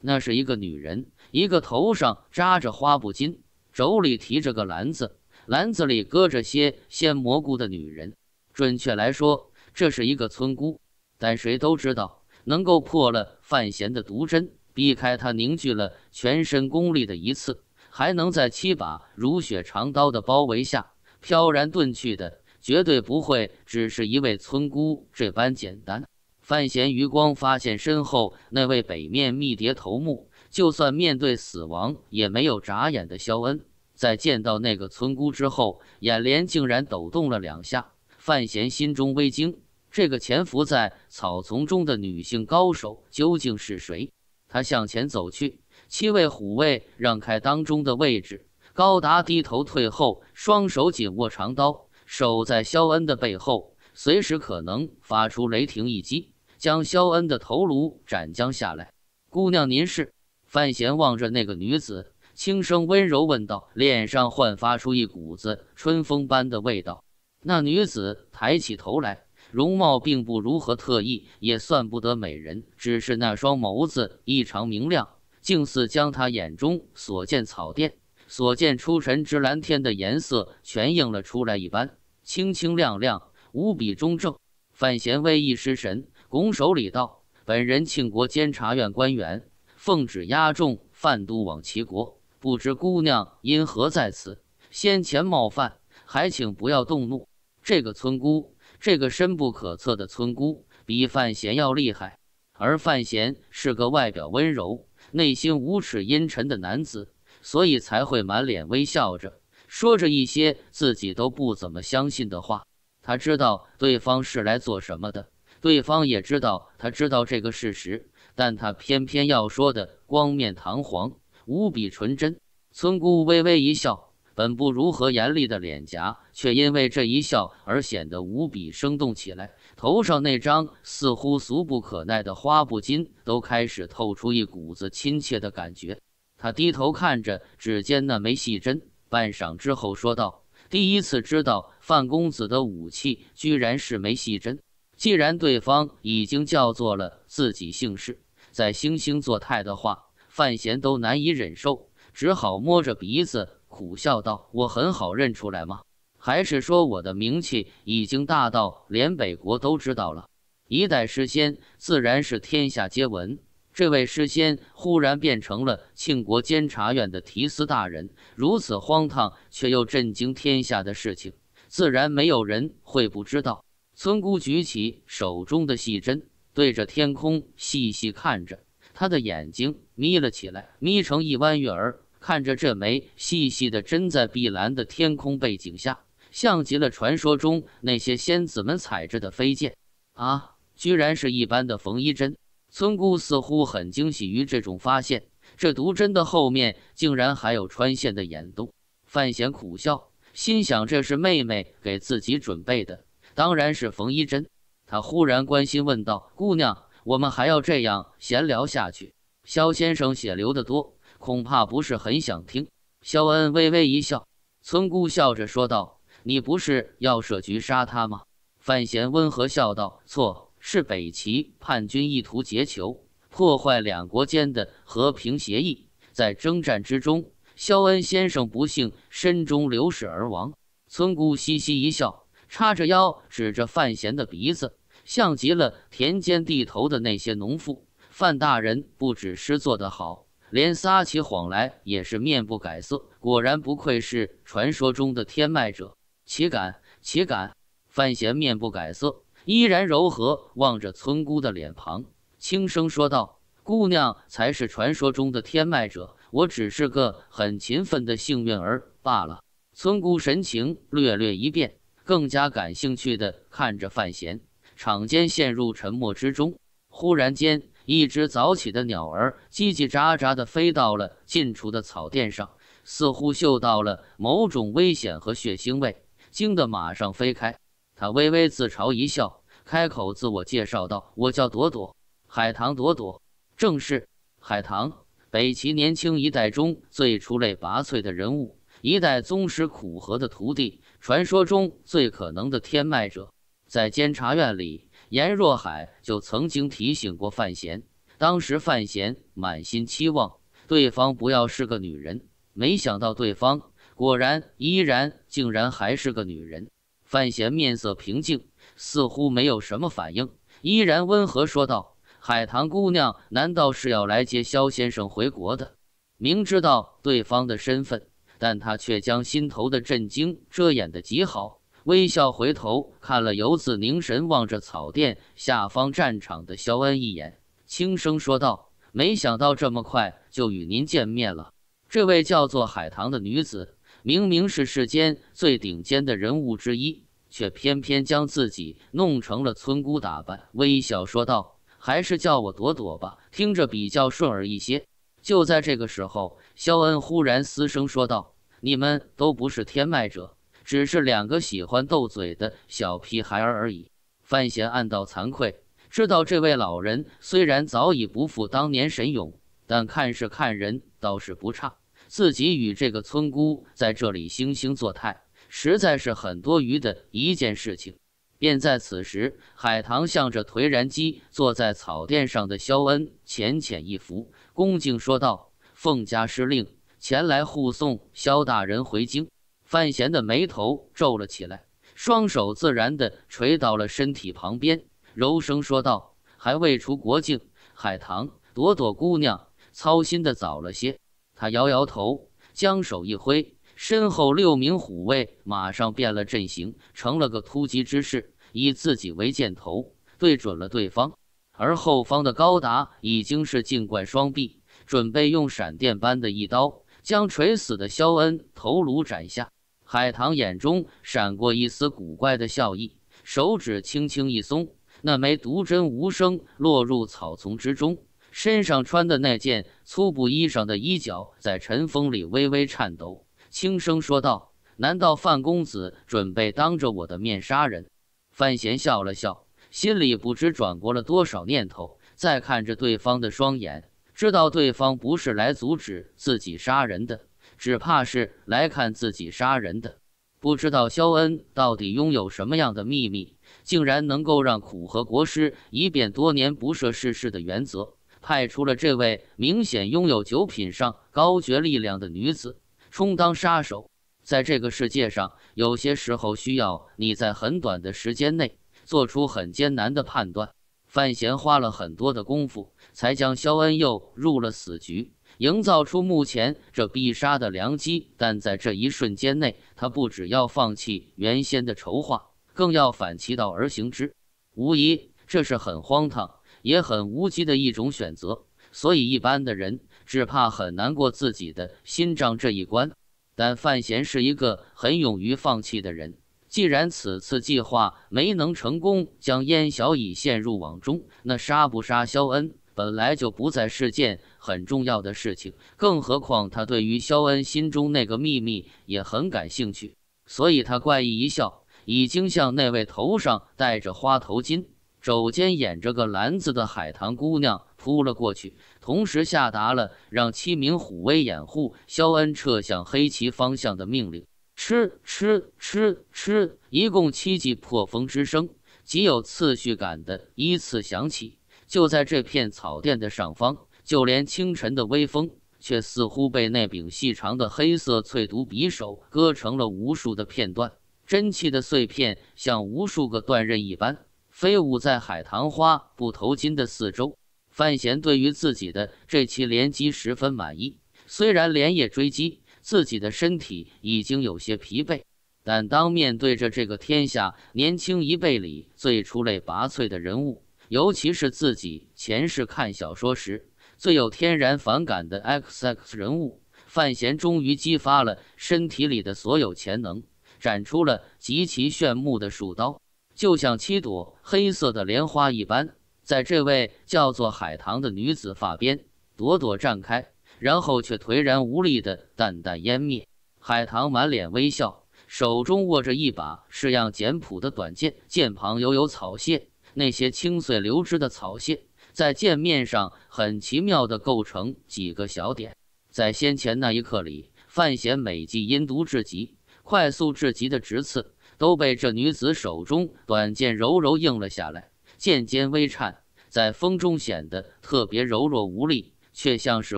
那是一个女人，一个头上扎着花布巾。手里提着个篮子，篮子里搁着些鲜蘑菇的女人。准确来说，这是一个村姑。但谁都知道，能够破了范闲的毒针，避开他凝聚了全身功力的一次，还能在七把如雪长刀的包围下飘然遁去的，绝对不会只是一位村姑这般简单。范闲余光发现身后那位北面密蝶头目。就算面对死亡也没有眨眼的肖恩，在见到那个村姑之后，眼帘竟然抖动了两下。范闲心中微惊，这个潜伏在草丛中的女性高手究竟是谁？他向前走去，七位虎卫让开当中的位置，高达低头退后，双手紧握长刀，守在肖恩的背后，随时可能发出雷霆一击，将肖恩的头颅斩将下来。姑娘，您是？范闲望着那个女子，轻声温柔问道，脸上焕发出一股子春风般的味道。那女子抬起头来，容貌并不如何特意，也算不得美人，只是那双眸子异常明亮，竟似将他眼中所见草甸、所见出神之蓝天的颜色全映了出来一般，清清亮亮，无比中正。范闲微一失神，拱手礼道：“本人庆国监察院官员。”奉旨押众贩都往齐国，不知姑娘因何在此？先前冒犯，还请不要动怒。这个村姑，这个深不可测的村姑，比范闲要厉害。而范闲是个外表温柔、内心无耻阴沉的男子，所以才会满脸微笑着，说着一些自己都不怎么相信的话。他知道对方是来做什么的，对方也知道他知道这个事实。但他偏偏要说的光面堂皇，无比纯真。村姑微微一笑，本不如何严厉的脸颊，却因为这一笑而显得无比生动起来。头上那张似乎俗不可耐的花布巾，都开始透出一股子亲切的感觉。他低头看着指尖那枚细针，半晌之后说道：“第一次知道范公子的武器居然是枚细针。既然对方已经叫做了自己姓氏。”在惺惺作态的话，范闲都难以忍受，只好摸着鼻子苦笑道：“我很好认出来吗？还是说我的名气已经大到连北国都知道了？一代诗仙自然是天下皆闻，这位诗仙忽然变成了庆国监察院的提司大人，如此荒唐却又震惊天下的事情，自然没有人会不知道。”村姑举起手中的细针。对着天空细细看着，他的眼睛眯了起来，眯成一弯月儿。看着这枚细细的针在碧蓝的天空背景下，像极了传说中那些仙子们踩着的飞剑。啊，居然是一般的缝衣针！村姑似乎很惊喜于这种发现，这毒针的后面竟然还有穿线的眼洞。范闲苦笑，心想这是妹妹给自己准备的，当然是缝衣针。他忽然关心问道：“姑娘，我们还要这样闲聊下去？肖先生血流得多，恐怕不是很想听。”肖恩微微一笑，村姑笑着说道：“你不是要设局杀他吗？”范闲温和笑道：“错，是北齐叛军意图劫囚，破坏两国间的和平协议，在征战之中，肖恩先生不幸身中流矢而亡。”村姑嘻嘻一笑。叉着腰指着范闲的鼻子，像极了田间地头的那些农妇。范大人不只诗做得好，连撒起谎来也是面不改色。果然不愧是传说中的天脉者。岂敢，岂敢！范闲面不改色，依然柔和望着村姑的脸庞，轻声说道：“姑娘才是传说中的天脉者，我只是个很勤奋的幸运儿罢了。”村姑神情略略一变。更加感兴趣的看着范闲，场间陷入沉默之中。忽然间，一只早起的鸟儿叽叽喳喳的飞到了近处的草甸上，似乎嗅到了某种危险和血腥味，惊得马上飞开。他微微自嘲一笑，开口自我介绍道：“我叫朵朵，海棠朵朵，正是海棠北齐年轻一代中最出类拔萃的人物，一代宗师苦荷的徒弟。”传说中最可能的天脉者，在监察院里，颜若海就曾经提醒过范闲。当时范闲满心期望对方不要是个女人，没想到对方果然依然竟然还是个女人。范闲面色平静，似乎没有什么反应，依然温和说道：“海棠姑娘，难道是要来接萧先生回国的？明知道对方的身份。”但他却将心头的震惊遮掩得极好，微笑回头看了游子凝神望着草甸下方战场的肖恩一眼，轻声说道：“没想到这么快就与您见面了。”这位叫做海棠的女子，明明是世间最顶尖的人物之一，却偏偏将自己弄成了村姑打扮，微笑说道：“还是叫我朵朵吧，听着比较顺耳一些。”就在这个时候。肖恩忽然嘶声说道：“你们都不是天脉者，只是两个喜欢斗嘴的小屁孩儿而已。”范闲暗道惭愧，知道这位老人虽然早已不复当年神勇，但看事看人倒是不差。自己与这个村姑在这里惺惺作态，实在是很多余的一件事情。便在此时，海棠向着颓然机坐在草垫上的肖恩浅浅一拂，恭敬说道。奉家师令前来护送萧大人回京，范闲的眉头皱了起来，双手自然地垂到了身体旁边，柔声说道：“还未出国境，海棠朵朵姑娘操心的早了些。”他摇摇头，将手一挥，身后六名虎卫马上变了阵型，成了个突击之势，以自己为箭头，对准了对方，而后方的高达已经是尽灌双臂。准备用闪电般的一刀将垂死的肖恩头颅斩下，海棠眼中闪过一丝古怪的笑意，手指轻轻一松，那枚毒针无声落入草丛之中。身上穿的那件粗布衣裳的衣角在晨风里微微颤抖，轻声说道：“难道范公子准备当着我的面杀人？”范闲笑了笑，心里不知转过了多少念头，再看着对方的双眼。知道对方不是来阻止自己杀人的，只怕是来看自己杀人的。不知道肖恩到底拥有什么样的秘密，竟然能够让苦和国师一变多年不涉世事的原则，派出了这位明显拥有九品上高绝力量的女子充当杀手。在这个世界上，有些时候需要你在很短的时间内做出很艰难的判断。范闲花了很多的功夫。才将肖恩诱入了死局，营造出目前这必杀的良机。但在这一瞬间内，他不只要放弃原先的筹划，更要反其道而行之。无疑，这是很荒唐也很无稽的一种选择。所以，一般的人只怕很难过自己的心脏这一关。但范闲是一个很勇于放弃的人。既然此次计划没能成功将燕小乙陷入网中，那杀不杀肖恩？本来就不再是件很重要的事情，更何况他对于肖恩心中那个秘密也很感兴趣，所以他怪异一笑，已经向那位头上戴着花头巾、肘间掩着个篮子的海棠姑娘扑了过去，同时下达了让七名虎威掩护肖恩撤向黑旗方向的命令。吃吃吃吃，一共七记破风之声，极有次序感的依次响起。就在这片草甸的上方，就连清晨的微风，却似乎被那柄细长的黑色淬毒匕首割成了无数的片段。真气的碎片像无数个断刃一般飞舞在海棠花布头巾的四周。范闲对于自己的这期连击十分满意，虽然连夜追击，自己的身体已经有些疲惫，但当面对着这个天下年轻一辈里最出类拔萃的人物。尤其是自己前世看小说时最有天然反感的 XX 人物范闲，终于激发了身体里的所有潜能，展出了极其炫目的数刀，就像七朵黑色的莲花一般，在这位叫做海棠的女子发边朵朵绽开，然后却颓然无力的淡淡湮灭。海棠满脸微笑，手中握着一把式样简朴的短剑，剑旁犹有草屑。那些清碎流失的草屑在剑面上很奇妙地构成几个小点。在先前那一刻里，范闲每记阴毒至极、快速至极的直刺，都被这女子手中短剑柔柔应了下来。剑尖微颤，在风中显得特别柔弱无力，却像是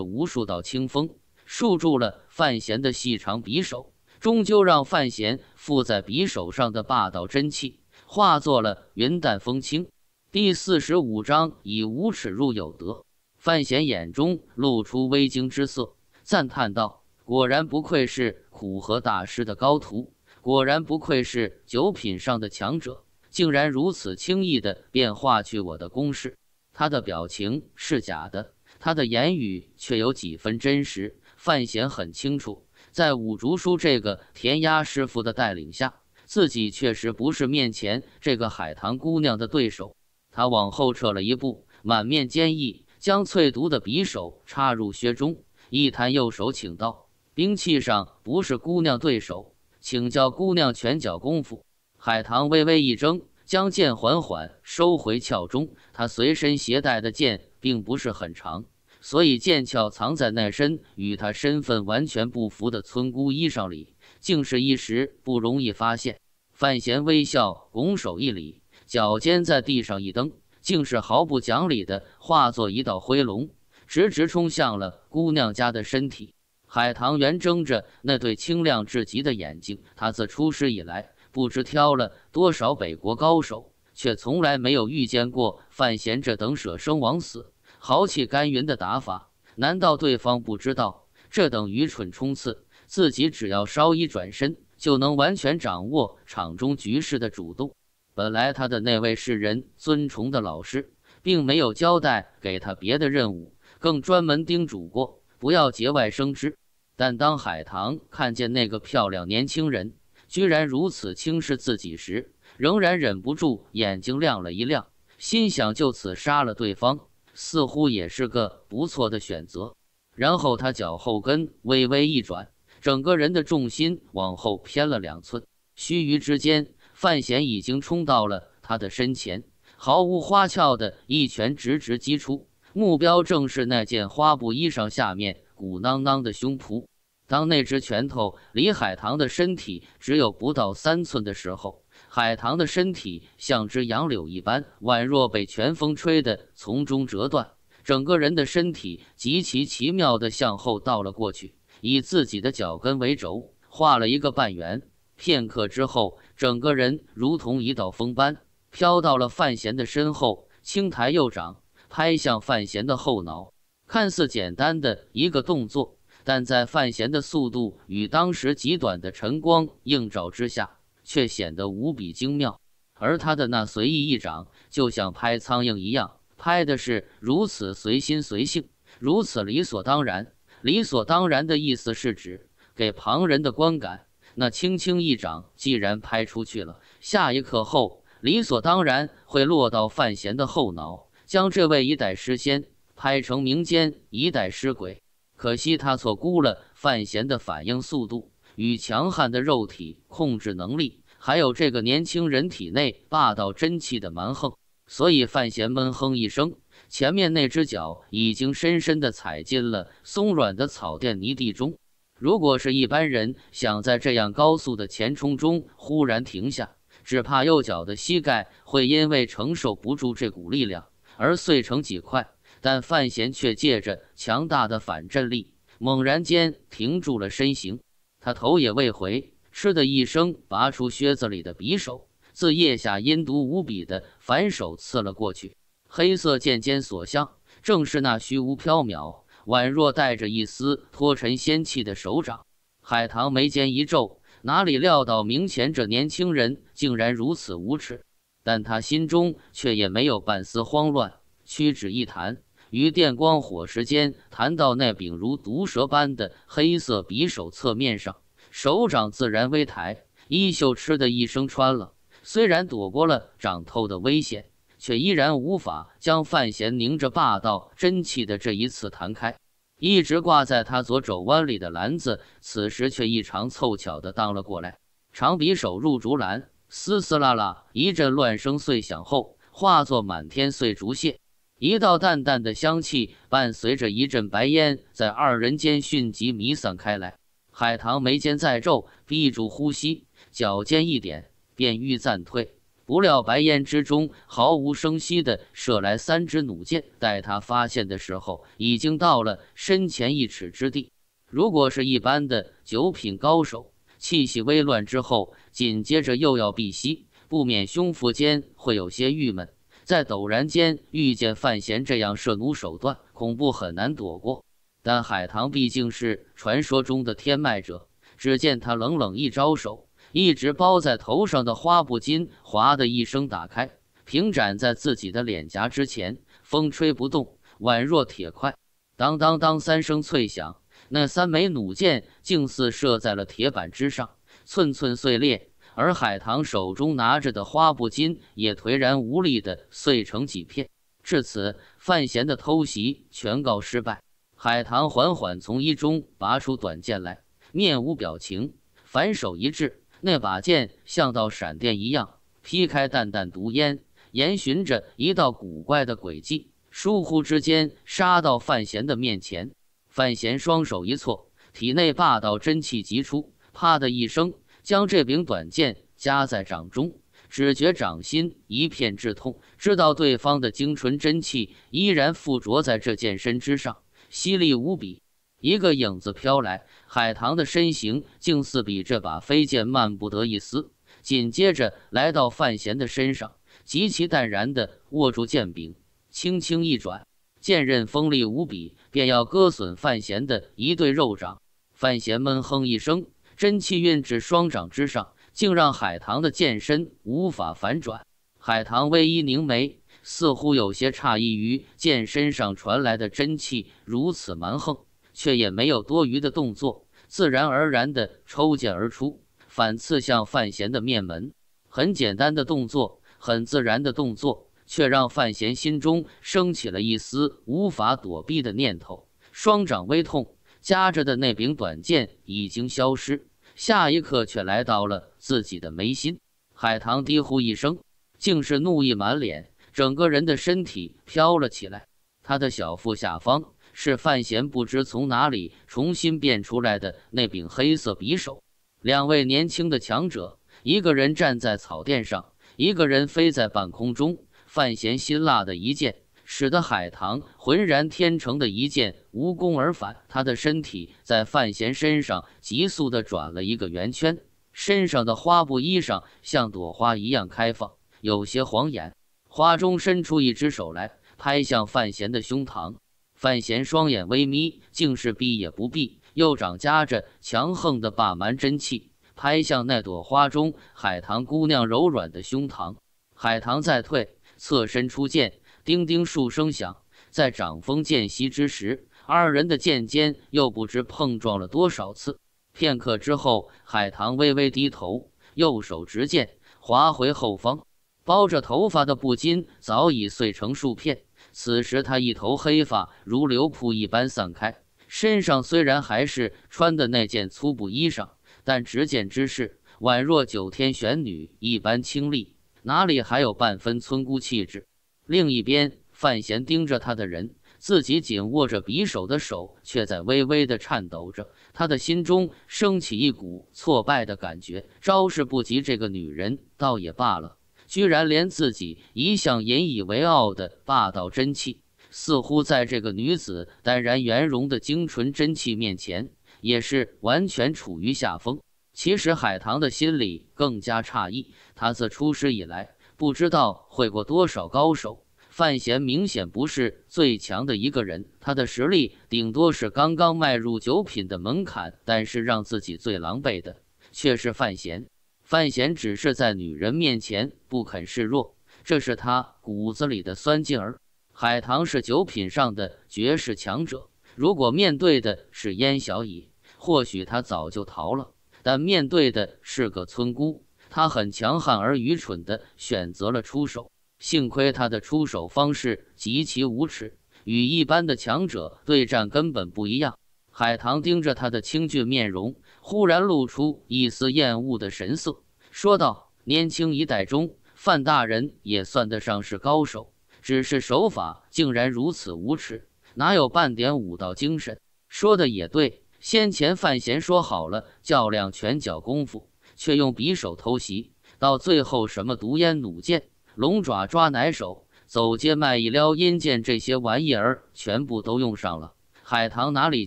无数道清风，束住了范闲的细长匕首，终究让范闲附在匕首上的霸道真气。化作了云淡风轻。第四十五章，以无耻入有德。范闲眼中露出微惊之色，赞叹道：“果然不愧是苦荷大师的高徒，果然不愧是九品上的强者，竟然如此轻易的便化去我的攻势。”他的表情是假的，他的言语却有几分真实。范闲很清楚，在五竹叔这个填鸭师傅的带领下。自己确实不是面前这个海棠姑娘的对手，他往后撤了一步，满面坚毅，将淬毒的匕首插入靴中，一弹右手，请道：“兵器上不是姑娘对手，请教姑娘拳脚功夫。”海棠微微一怔，将剑缓缓收回鞘中。她随身携带的剑并不是很长，所以剑鞘藏在那身与她身份完全不符的村姑衣裳里。竟是一时不容易发现。范闲微笑，拱手一礼，脚尖在地上一蹬，竟是毫不讲理的化作一道灰龙，直直冲向了姑娘家的身体。海棠圆睁着那对清亮至极的眼睛，他自出师以来，不知挑了多少北国高手，却从来没有遇见过范闲这等舍生忘死、豪气干云的打法。难道对方不知道这等愚蠢冲刺？自己只要稍一转身，就能完全掌握场中局势的主动。本来他的那位世人尊崇的老师，并没有交代给他别的任务，更专门叮嘱过不要节外生枝。但当海棠看见那个漂亮年轻人居然如此轻视自己时，仍然忍不住眼睛亮了一亮，心想就此杀了对方，似乎也是个不错的选择。然后他脚后跟微微一转。整个人的重心往后偏了两寸，须臾之间，范闲已经冲到了他的身前，毫无花俏的一拳直直击出，目标正是那件花布衣裳下面鼓囊囊的胸脯。当那只拳头离海棠的身体只有不到三寸的时候，海棠的身体像只杨柳一般，宛若被拳风吹的从中折断，整个人的身体极其奇妙的向后倒了过去。以自己的脚跟为轴，画了一个半圆。片刻之后，整个人如同一道风般飘到了范闲的身后，轻抬右掌，拍向范闲的后脑。看似简单的一个动作，但在范闲的速度与当时极短的晨光映照之下，却显得无比精妙。而他的那随意一掌，就像拍苍蝇一样，拍的是如此随心随性，如此理所当然。理所当然的意思是指给旁人的观感。那轻轻一掌既然拍出去了，下一刻后理所当然会落到范闲的后脑，将这位一代诗仙拍成民间一代诗鬼。可惜他错估了范闲的反应速度与强悍的肉体控制能力，还有这个年轻人体内霸道真气的蛮横。所以范闲闷哼一声。前面那只脚已经深深地踩进了松软的草甸泥地中。如果是一般人想在这样高速的前冲中忽然停下，只怕右脚的膝盖会因为承受不住这股力量而碎成几块。但范闲却借着强大的反震力，猛然间停住了身形。他头也未回，嗤的一声拔出靴子里的匕首，自腋下阴毒无比的反手刺了过去。黑色剑尖所向，正是那虚无缥缈、宛若带着一丝脱尘仙气的手掌。海棠眉间一皱，哪里料到明前这年轻人竟然如此无耻？但他心中却也没有半丝慌乱，屈指一弹，于电光火石间弹到那柄如毒蛇般的黑色匕首侧面上，手掌自然微抬，衣袖嗤的一声穿了，虽然躲过了掌透的危险。却依然无法将范闲凝着霸道真气的这一次弹开，一直挂在他左肘弯里的篮子，此时却异常凑巧地荡了过来。长匕首入竹篮，嘶嘶啦啦一阵乱声碎响后，化作满天碎竹屑。一道淡淡的香气伴随着一阵白烟，在二人间迅疾弥散开来。海棠眉间再皱，闭住呼吸，脚尖一点，便欲暂退。不料白烟之中毫无声息地射来三支弩箭，待他发现的时候，已经到了身前一尺之地。如果是一般的九品高手，气息微乱之后，紧接着又要避息，不免胸腹间会有些郁闷。在陡然间遇见范闲这样射弩手段，恐怖很难躲过。但海棠毕竟是传说中的天脉者，只见他冷冷一招手。一直包在头上的花布巾，哗的一声打开，平展在自己的脸颊之前，风吹不动，宛若铁块。当当当三声脆响，那三枚弩箭竟似射在了铁板之上，寸寸碎裂。而海棠手中拿着的花布巾也颓然无力地碎成几片。至此，范闲的偷袭全告失败。海棠缓缓从衣中拔出短剑来，面无表情，反手一掷。那把剑像道闪电一样劈开淡淡毒烟，沿循着一道古怪的轨迹，疏忽之间杀到范闲的面前。范闲双手一错，体内霸道真气急出，啪的一声将这柄短剑夹在掌中，只觉掌心一片炙痛，知道对方的精纯真气依然附着在这剑身之上，犀利无比。一个影子飘来，海棠的身形竟似比这把飞剑慢不得一丝。紧接着来到范闲的身上，极其淡然地握住剑柄，轻轻一转，剑刃锋利无比，便要割损范闲的一对肉掌。范闲闷哼一声，真气运至双掌之上，竟让海棠的剑身无法反转。海棠微一凝眉，似乎有些诧异于剑身上传来的真气如此蛮横。却也没有多余的动作，自然而然地抽剑而出，反刺向范闲的面门。很简单的动作，很自然的动作，却让范闲心中升起了一丝无法躲避的念头。双掌微痛，夹着的那柄短剑已经消失，下一刻却来到了自己的眉心。海棠低呼一声，竟是怒意满脸，整个人的身体飘了起来。他的小腹下方。是范闲不知从哪里重新变出来的那柄黑色匕首。两位年轻的强者，一个人站在草垫上，一个人飞在半空中。范闲辛辣的一剑，使得海棠浑然天成的一剑无功而返。他的身体在范闲身上急速的转了一个圆圈，身上的花布衣裳像朵花一样开放，有些晃眼。花中伸出一只手来，拍向范闲的胸膛。范闲双眼微眯，竟是闭也不闭，右掌夹着强横的霸蛮真气拍向那朵花中海棠姑娘柔软的胸膛。海棠再退，侧身出剑，叮叮数声响，在掌风间隙之时，二人的剑尖又不知碰撞了多少次。片刻之后，海棠微微低头，右手执剑划回后方，包着头发的布巾早已碎成数片。此时，她一头黑发如流瀑一般散开，身上虽然还是穿的那件粗布衣裳，但执剑之势宛若九天玄女一般清丽，哪里还有半分村姑气质？另一边，范闲盯着他的人，自己紧握着匕首的手却在微微的颤抖着，他的心中升起一股挫败的感觉，招式不及这个女人，倒也罢了。居然连自己一向引以为傲的霸道真气，似乎在这个女子淡然圆融的精纯真气面前，也是完全处于下风。其实海棠的心里更加诧异，他自出师以来，不知道会过多少高手。范闲明显不是最强的一个人，他的实力顶多是刚刚迈入九品的门槛。但是让自己最狼狈的，却是范闲。范闲只是在女人面前不肯示弱，这是他骨子里的酸劲儿。海棠是九品上的绝世强者，如果面对的是燕小乙，或许他早就逃了。但面对的是个村姑，他很强悍而愚蠢地选择了出手。幸亏他的出手方式极其无耻，与一般的强者对战根本不一样。海棠盯着他的清俊面容。忽然露出一丝厌恶的神色，说道：“年轻一代中，范大人也算得上是高手，只是手法竟然如此无耻，哪有半点武道精神？”说的也对，先前范闲说好了较量拳脚功夫，却用匕首偷袭，到最后什么毒烟弩箭、龙爪抓奶手、走街卖艺撩阴剑这些玩意儿全部都用上了。海棠哪里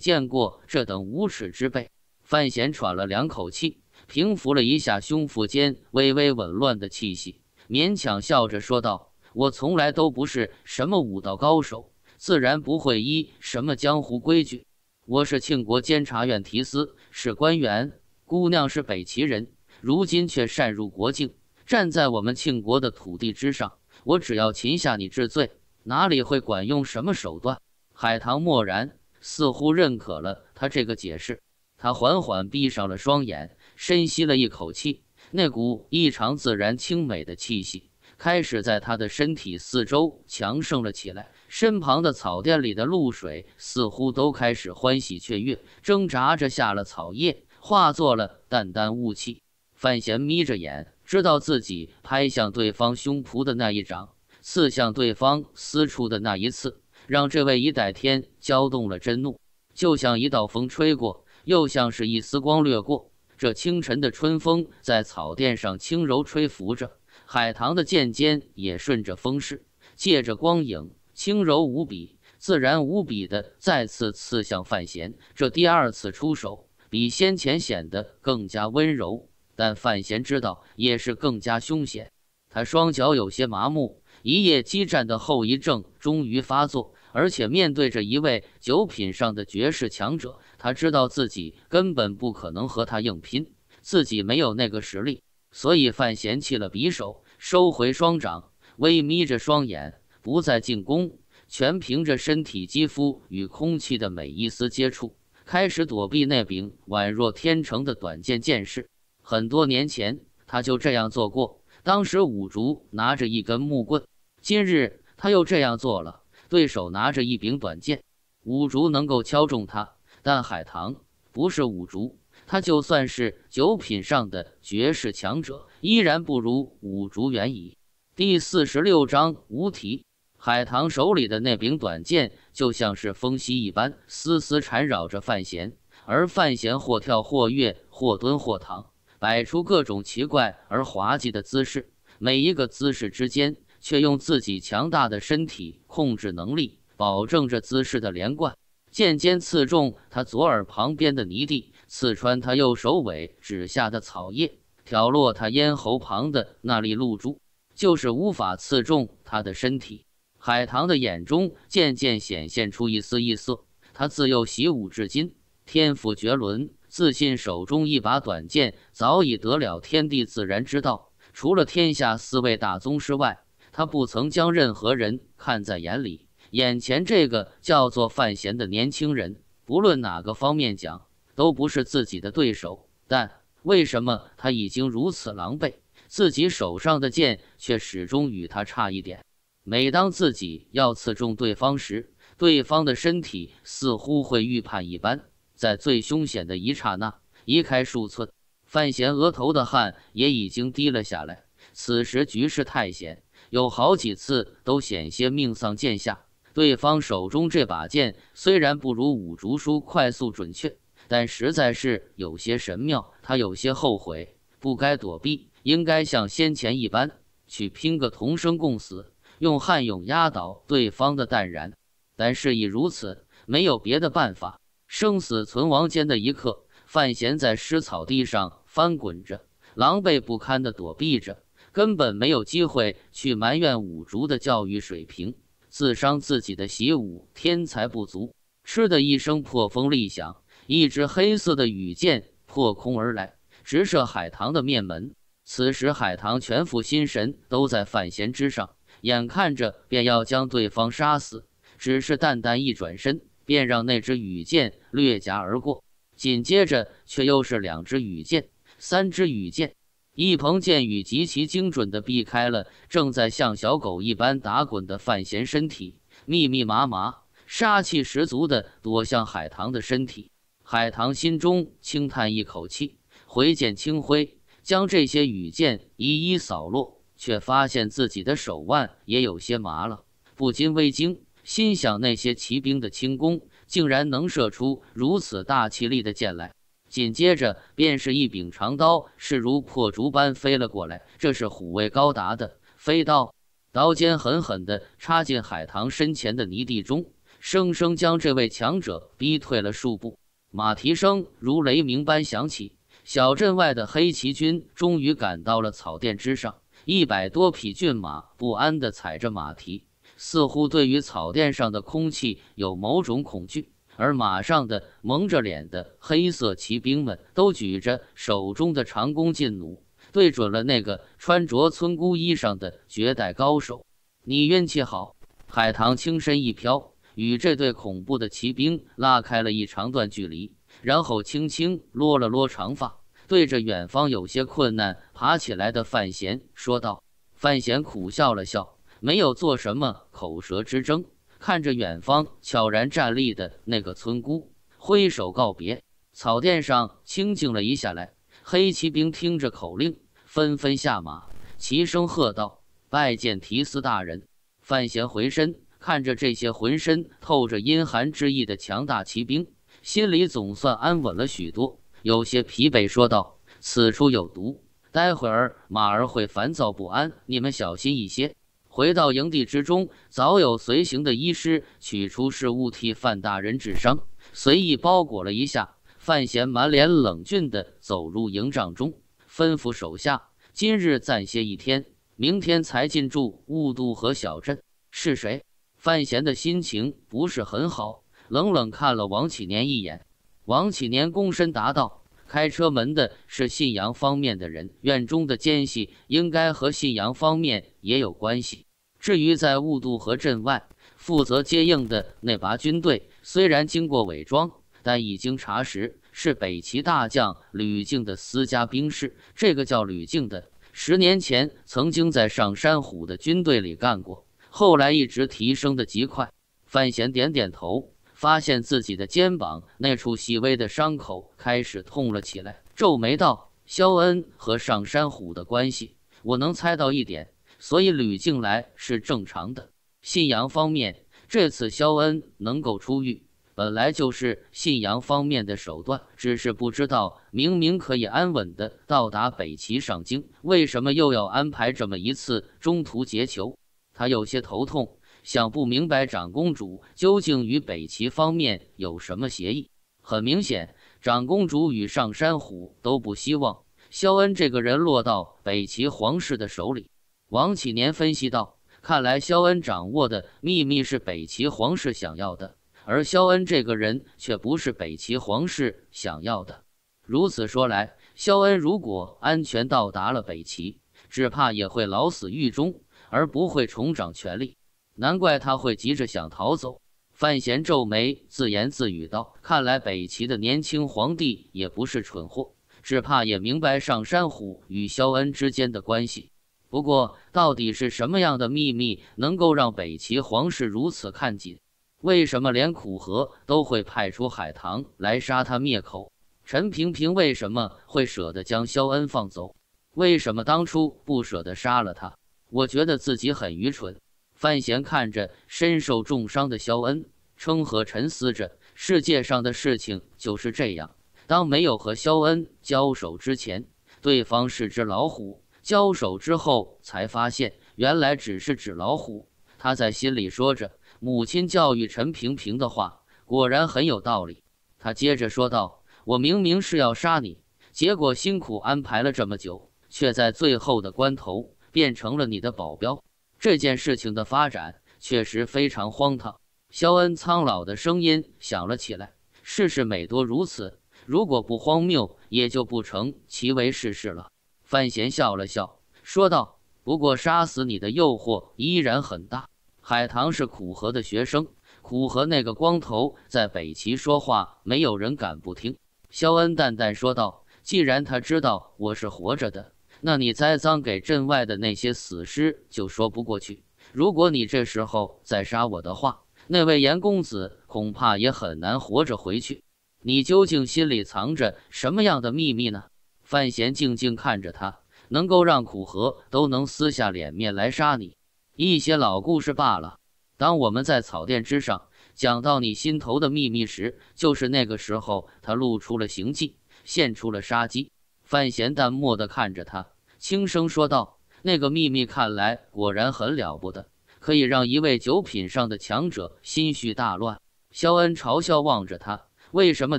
见过这等无耻之辈？范闲喘了两口气，平复了一下胸腹间微微紊乱的气息，勉强笑着说道：“我从来都不是什么武道高手，自然不会依什么江湖规矩。我是庆国监察院提司，是官员。姑娘是北齐人，如今却擅入国境，站在我们庆国的土地之上，我只要擒下你治罪，哪里会管用什么手段？”海棠默然，似乎认可了他这个解释。他缓缓闭上了双眼，深吸了一口气，那股异常自然清美的气息开始在他的身体四周强盛了起来。身旁的草甸里的露水似乎都开始欢喜雀跃，挣扎着下了草叶，化作了淡淡雾气。范闲眯着眼，知道自己拍向对方胸脯的那一掌，刺向对方私处的那一次，让这位一代天骄动了真怒，就像一道风吹过。又像是一丝光掠过，这清晨的春风在草甸上轻柔吹拂着，海棠的剑尖也顺着风势，借着光影，轻柔无比、自然无比的再次刺向范闲。这第二次出手，比先前显得更加温柔，但范闲知道也是更加凶险。他双脚有些麻木，一夜激战的后遗症终于发作，而且面对着一位九品上的绝世强者。他知道自己根本不可能和他硬拼，自己没有那个实力，所以范闲弃了匕首，收回双掌，微眯着双眼，不再进攻，全凭着身体肌肤与空气的每一丝接触，开始躲避那柄宛若天成的短剑。剑士，很多年前他就这样做过，当时五竹拿着一根木棍，今日他又这样做了，对手拿着一柄短剑，五竹能够敲中他。但海棠不是五竹，他就算是九品上的绝世强者，依然不如五竹远矣。第四十六章无题。海棠手里的那柄短剑就像是风息一般，丝丝缠绕着范闲，而范闲或跳或跃，或蹲或躺，摆出各种奇怪而滑稽的姿势，每一个姿势之间，却用自己强大的身体控制能力保证着姿势的连贯。渐渐刺中他左耳旁边的泥地，刺穿他右手尾指下的草叶，挑落他咽喉旁的那粒露珠，就是无法刺中他的身体。海棠的眼中渐渐显现出一丝异色。他自幼习武至今，天赋绝伦，自信手中一把短剑早已得了天地自然之道。除了天下四位大宗师外，他不曾将任何人看在眼里。眼前这个叫做范闲的年轻人，不论哪个方面讲，都不是自己的对手。但为什么他已经如此狼狈，自己手上的剑却始终与他差一点？每当自己要刺中对方时，对方的身体似乎会预判一般，在最凶险的一刹那移开数寸。范闲额头的汗也已经滴了下来。此时局势太险，有好几次都险些命丧剑下。对方手中这把剑虽然不如五竹叔快速准确，但实在是有些神妙。他有些后悔，不该躲避，应该像先前一般去拼个同生共死，用悍勇压倒对方的淡然。但事已如此，没有别的办法。生死存亡间的一刻，范闲在湿草地上翻滚着，狼狈不堪地躲避着，根本没有机会去埋怨五竹的教育水平。自伤自己的习武天才不足，嗤的一声破风厉响，一支黑色的羽箭破空而来，直射海棠的面门。此时海棠全副心神都在范闲之上，眼看着便要将对方杀死，只是淡淡一转身，便让那只羽箭掠夹而过。紧接着，却又是两只羽箭，三只羽箭。一鹏箭雨极其精准地避开了正在像小狗一般打滚的范闲，身体密密麻麻、杀气十足地躲向海棠的身体。海棠心中轻叹一口气，回剑清辉，将这些羽箭一一扫落，却发现自己的手腕也有些麻了，不禁微惊，心想那些骑兵的轻功竟然能射出如此大气力的箭来。紧接着，便是一柄长刀势如破竹般飞了过来。这是虎卫高达的飞刀，刀尖狠狠地插进海棠身前的泥地中，生生将这位强者逼退了数步。马蹄声如雷鸣般响起，小镇外的黑骑军终于赶到了草甸之上。一百多匹骏马不安地踩着马蹄，似乎对于草甸上的空气有某种恐惧。而马上的蒙着脸的黑色骑兵们都举着手中的长弓劲弩，对准了那个穿着村姑衣裳的绝代高手。你运气好，海棠轻身一飘，与这对恐怖的骑兵拉开了一长段距离，然后轻轻落了落长发，对着远方有些困难爬起来的范闲说道：“范闲苦笑了笑，没有做什么口舌之争。”看着远方悄然站立的那个村姑，挥手告别。草甸上清静了一下来，黑骑兵听着口令，纷纷下马，齐声喝道：“拜见提斯大人！”范闲回身看着这些浑身透着阴寒之意的强大骑兵，心里总算安稳了许多，有些疲惫说道：“此处有毒，待会儿马儿会烦躁不安，你们小心一些。”回到营地之中，早有随行的医师取出事物替范大人治伤，随意包裹了一下。范闲满脸冷峻地走入营帐中，吩咐手下：“今日暂歇一天，明天才进驻雾渡河小镇。”是谁？范闲的心情不是很好，冷冷看了王启年一眼。王启年躬身答道。开车门的是信阳方面的人，院中的奸细应该和信阳方面也有关系。至于在雾渡河镇外负责接应的那拨军队，虽然经过伪装，但已经查实是北齐大将吕敬的私家兵士。这个叫吕敬的，十年前曾经在上山虎的军队里干过，后来一直提升的极快。范闲点点头。发现自己的肩膀那处细微的伤口开始痛了起来，皱眉道：“肖恩和上山虎的关系，我能猜到一点，所以吕静来是正常的。信阳方面这次肖恩能够出狱，本来就是信阳方面的手段，只是不知道明明可以安稳的到达北齐上京，为什么又要安排这么一次中途劫囚？”他有些头痛。想不明白，长公主究竟与北齐方面有什么协议？很明显，长公主与上山虎都不希望肖恩这个人落到北齐皇室的手里。王启年分析道：“看来，肖恩掌握的秘密是北齐皇室想要的，而肖恩这个人却不是北齐皇室想要的。如此说来，肖恩如果安全到达了北齐，只怕也会老死狱中，而不会重掌权力。”难怪他会急着想逃走。范闲皱眉，自言自语道：“看来北齐的年轻皇帝也不是蠢货，只怕也明白上山虎与肖恩之间的关系。不过，到底是什么样的秘密能够让北齐皇室如此看紧？为什么连苦荷都会派出海棠来杀他灭口？陈平平为什么会舍得将肖恩放走？为什么当初不舍得杀了他？我觉得自己很愚蠢。”范闲看着身受重伤的肖恩，称和沉思着：世界上的事情就是这样。当没有和肖恩交手之前，对方是只老虎；交手之后，才发现原来只是纸老虎。他在心里说着母亲教育陈平平的话，果然很有道理。他接着说道：“我明明是要杀你，结果辛苦安排了这么久，却在最后的关头变成了你的保镖。”这件事情的发展确实非常荒唐。肖恩苍老的声音响了起来：“世事每多如此，如果不荒谬，也就不成其为世事了。”范闲笑了笑，说道：“不过杀死你的诱惑依然很大。”海棠是苦荷的学生，苦荷那个光头在北齐说话，没有人敢不听。肖恩淡淡说道：“既然他知道我是活着的。”那你栽赃给镇外的那些死尸就说不过去。如果你这时候再杀我的话，那位严公子恐怕也很难活着回去。你究竟心里藏着什么样的秘密呢？范闲静静看着他，能够让苦荷都能撕下脸面来杀你，一些老故事罢了。当我们在草甸之上讲到你心头的秘密时，就是那个时候，他露出了行迹，现出了杀机。范闲淡漠地看着他，轻声说道：“那个秘密看来果然很了不得，可以让一位九品上的强者心绪大乱。”肖恩嘲笑望着他：“为什么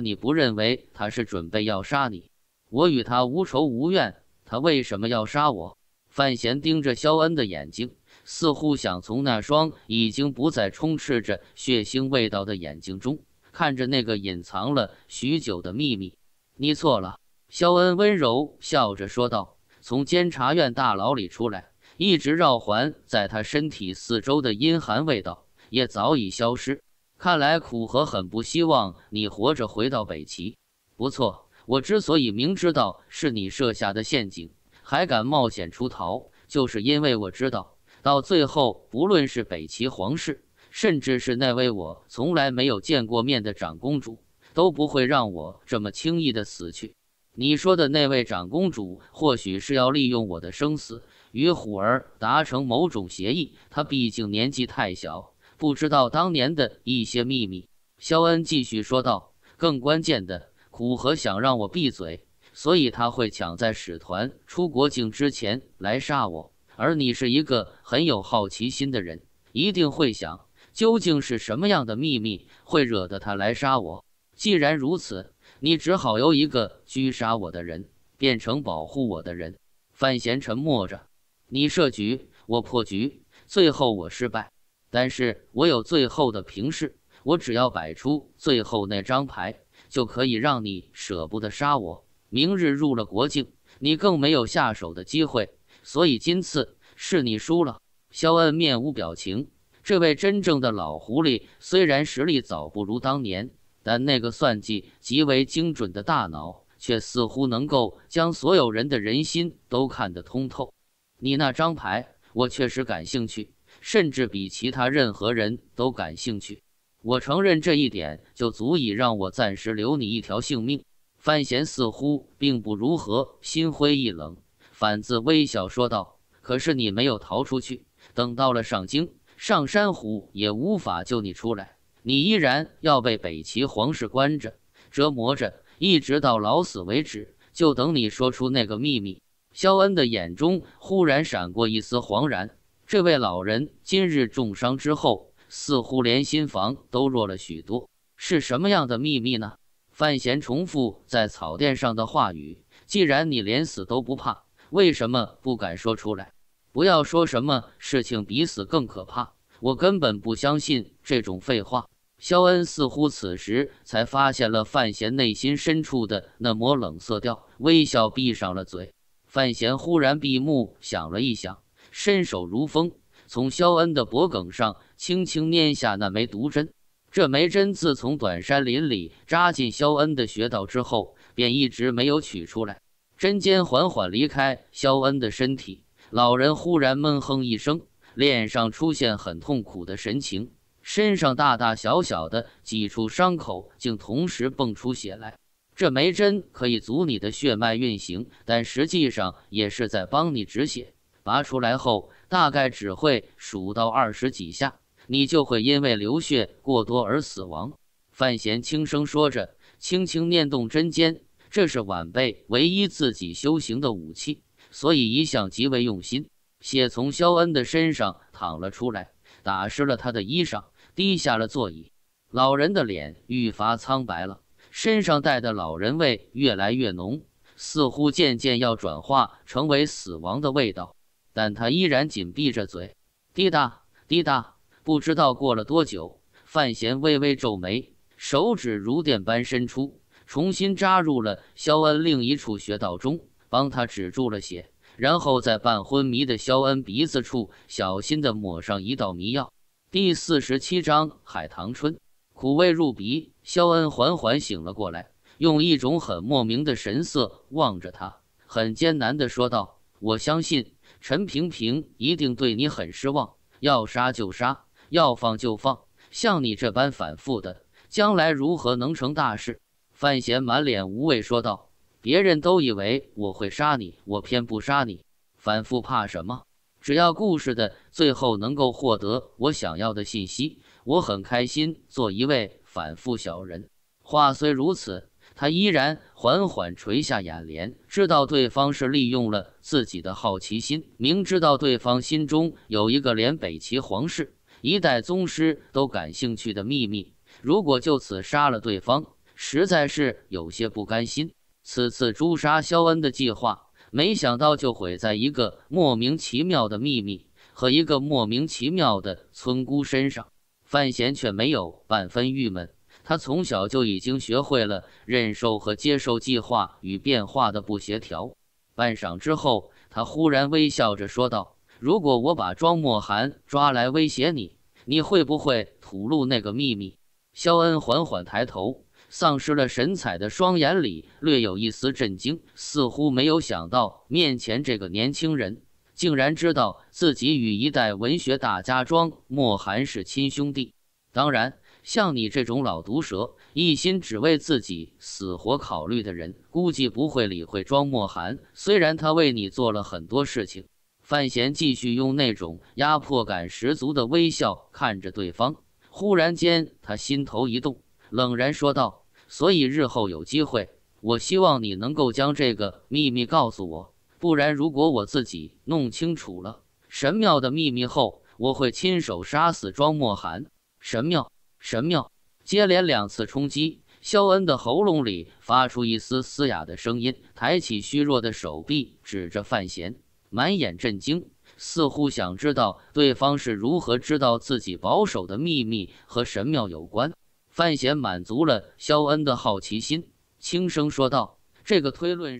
你不认为他是准备要杀你？我与他无仇无怨，他为什么要杀我？”范闲盯着肖恩的眼睛，似乎想从那双已经不再充斥着血腥味道的眼睛中，看着那个隐藏了许久的秘密。你错了。肖恩温柔笑着说道：“从监察院大牢里出来，一直绕环在他身体四周的阴寒味道也早已消失。看来苦荷很不希望你活着回到北齐。不错，我之所以明知道是你设下的陷阱，还敢冒险出逃，就是因为我知道，到最后，不论是北齐皇室，甚至是那位我从来没有见过面的长公主，都不会让我这么轻易的死去。”你说的那位长公主，或许是要利用我的生死与虎儿达成某种协议。她毕竟年纪太小，不知道当年的一些秘密。肖恩继续说道：“更关键的，虎和想让我闭嘴，所以他会抢在使团出国境之前来杀我。而你是一个很有好奇心的人，一定会想，究竟是什么样的秘密会惹得他来杀我？既然如此。”你只好由一个狙杀我的人变成保护我的人。范闲沉默着，你设局，我破局，最后我失败，但是我有最后的平视。我只要摆出最后那张牌，就可以让你舍不得杀我。明日入了国境，你更没有下手的机会。所以今次是你输了。肖恩面无表情，这位真正的老狐狸，虽然实力早不如当年。但那个算计极为精准的大脑，却似乎能够将所有人的人心都看得通透。你那张牌，我确实感兴趣，甚至比其他任何人都感兴趣。我承认这一点，就足以让我暂时留你一条性命。范闲似乎并不如何心灰意冷，反自微笑说道：“可是你没有逃出去，等到了上京，上山虎也无法救你出来。”你依然要被北齐皇室关着、折磨着，一直到老死为止，就等你说出那个秘密。肖恩的眼中忽然闪过一丝惶然。这位老人今日重伤之后，似乎连心房都弱了许多。是什么样的秘密呢？范闲重复在草垫上的话语：“既然你连死都不怕，为什么不敢说出来？不要说什么事情比死更可怕，我根本不相信这种废话。”肖恩似乎此时才发现了范闲内心深处的那抹冷色调，微笑闭上了嘴。范闲忽然闭目想了一想，伸手如风，从肖恩的脖梗上轻轻捏下那枚毒针。这枚针自从短山林里扎进肖恩的穴道之后，便一直没有取出来。针尖缓缓离开肖恩的身体，老人忽然闷哼一声，脸上出现很痛苦的神情。身上大大小小的几处伤口竟同时蹦出血来，这枚针可以阻你的血脉运行，但实际上也是在帮你止血。拔出来后，大概只会数到二十几下，你就会因为流血过多而死亡。范闲轻声说着，轻轻念动针尖。这是晚辈唯一自己修行的武器，所以一向极为用心。血从肖恩的身上淌了出来，打湿了他的衣裳。低下了座椅，老人的脸愈发苍白了，身上带的老人味越来越浓，似乎渐渐要转化成为死亡的味道。但他依然紧闭着嘴，滴答滴答。不知道过了多久，范闲微微皱眉，手指如电般伸出，重新扎入了肖恩另一处穴道中，帮他止住了血，然后在半昏迷的肖恩鼻子处小心地抹上一道迷药。第四十七章海棠春苦味入鼻，肖恩缓缓醒了过来，用一种很莫名的神色望着他，很艰难的说道：“我相信陈萍萍一定对你很失望，要杀就杀，要放就放，像你这般反复的，将来如何能成大事？”范闲满脸无畏说道：“别人都以为我会杀你，我偏不杀你，反复怕什么？”只要故事的最后能够获得我想要的信息，我很开心做一位反复小人。话虽如此，他依然缓缓垂下眼帘，知道对方是利用了自己的好奇心，明知道对方心中有一个连北齐皇室一代宗师都感兴趣的秘密，如果就此杀了对方，实在是有些不甘心。此次诛杀肖恩的计划。没想到就毁在一个莫名其妙的秘密和一个莫名其妙的村姑身上。范闲却没有半分郁闷，他从小就已经学会了忍受和接受计划与变化的不协调。半晌之后，他忽然微笑着说道：“如果我把庄墨寒抓来威胁你，你会不会吐露那个秘密？”肖恩缓缓抬头。丧失了神采的双眼里略有一丝震惊，似乎没有想到面前这个年轻人竟然知道自己与一代文学大家庄墨寒是亲兄弟。当然，像你这种老毒蛇，一心只为自己死活考虑的人，估计不会理会庄墨寒。虽然他为你做了很多事情，范闲继续用那种压迫感十足的微笑看着对方。忽然间，他心头一动，冷然说道。所以日后有机会，我希望你能够将这个秘密告诉我。不然，如果我自己弄清楚了神庙的秘密后，我会亲手杀死庄墨涵。神庙，神庙，接连两次冲击，肖恩的喉咙里发出一丝嘶哑的声音，抬起虚弱的手臂，指着范闲，满眼震惊，似乎想知道对方是如何知道自己保守的秘密和神庙有关。范闲满足了肖恩的好奇心，轻声说道：“这个推论是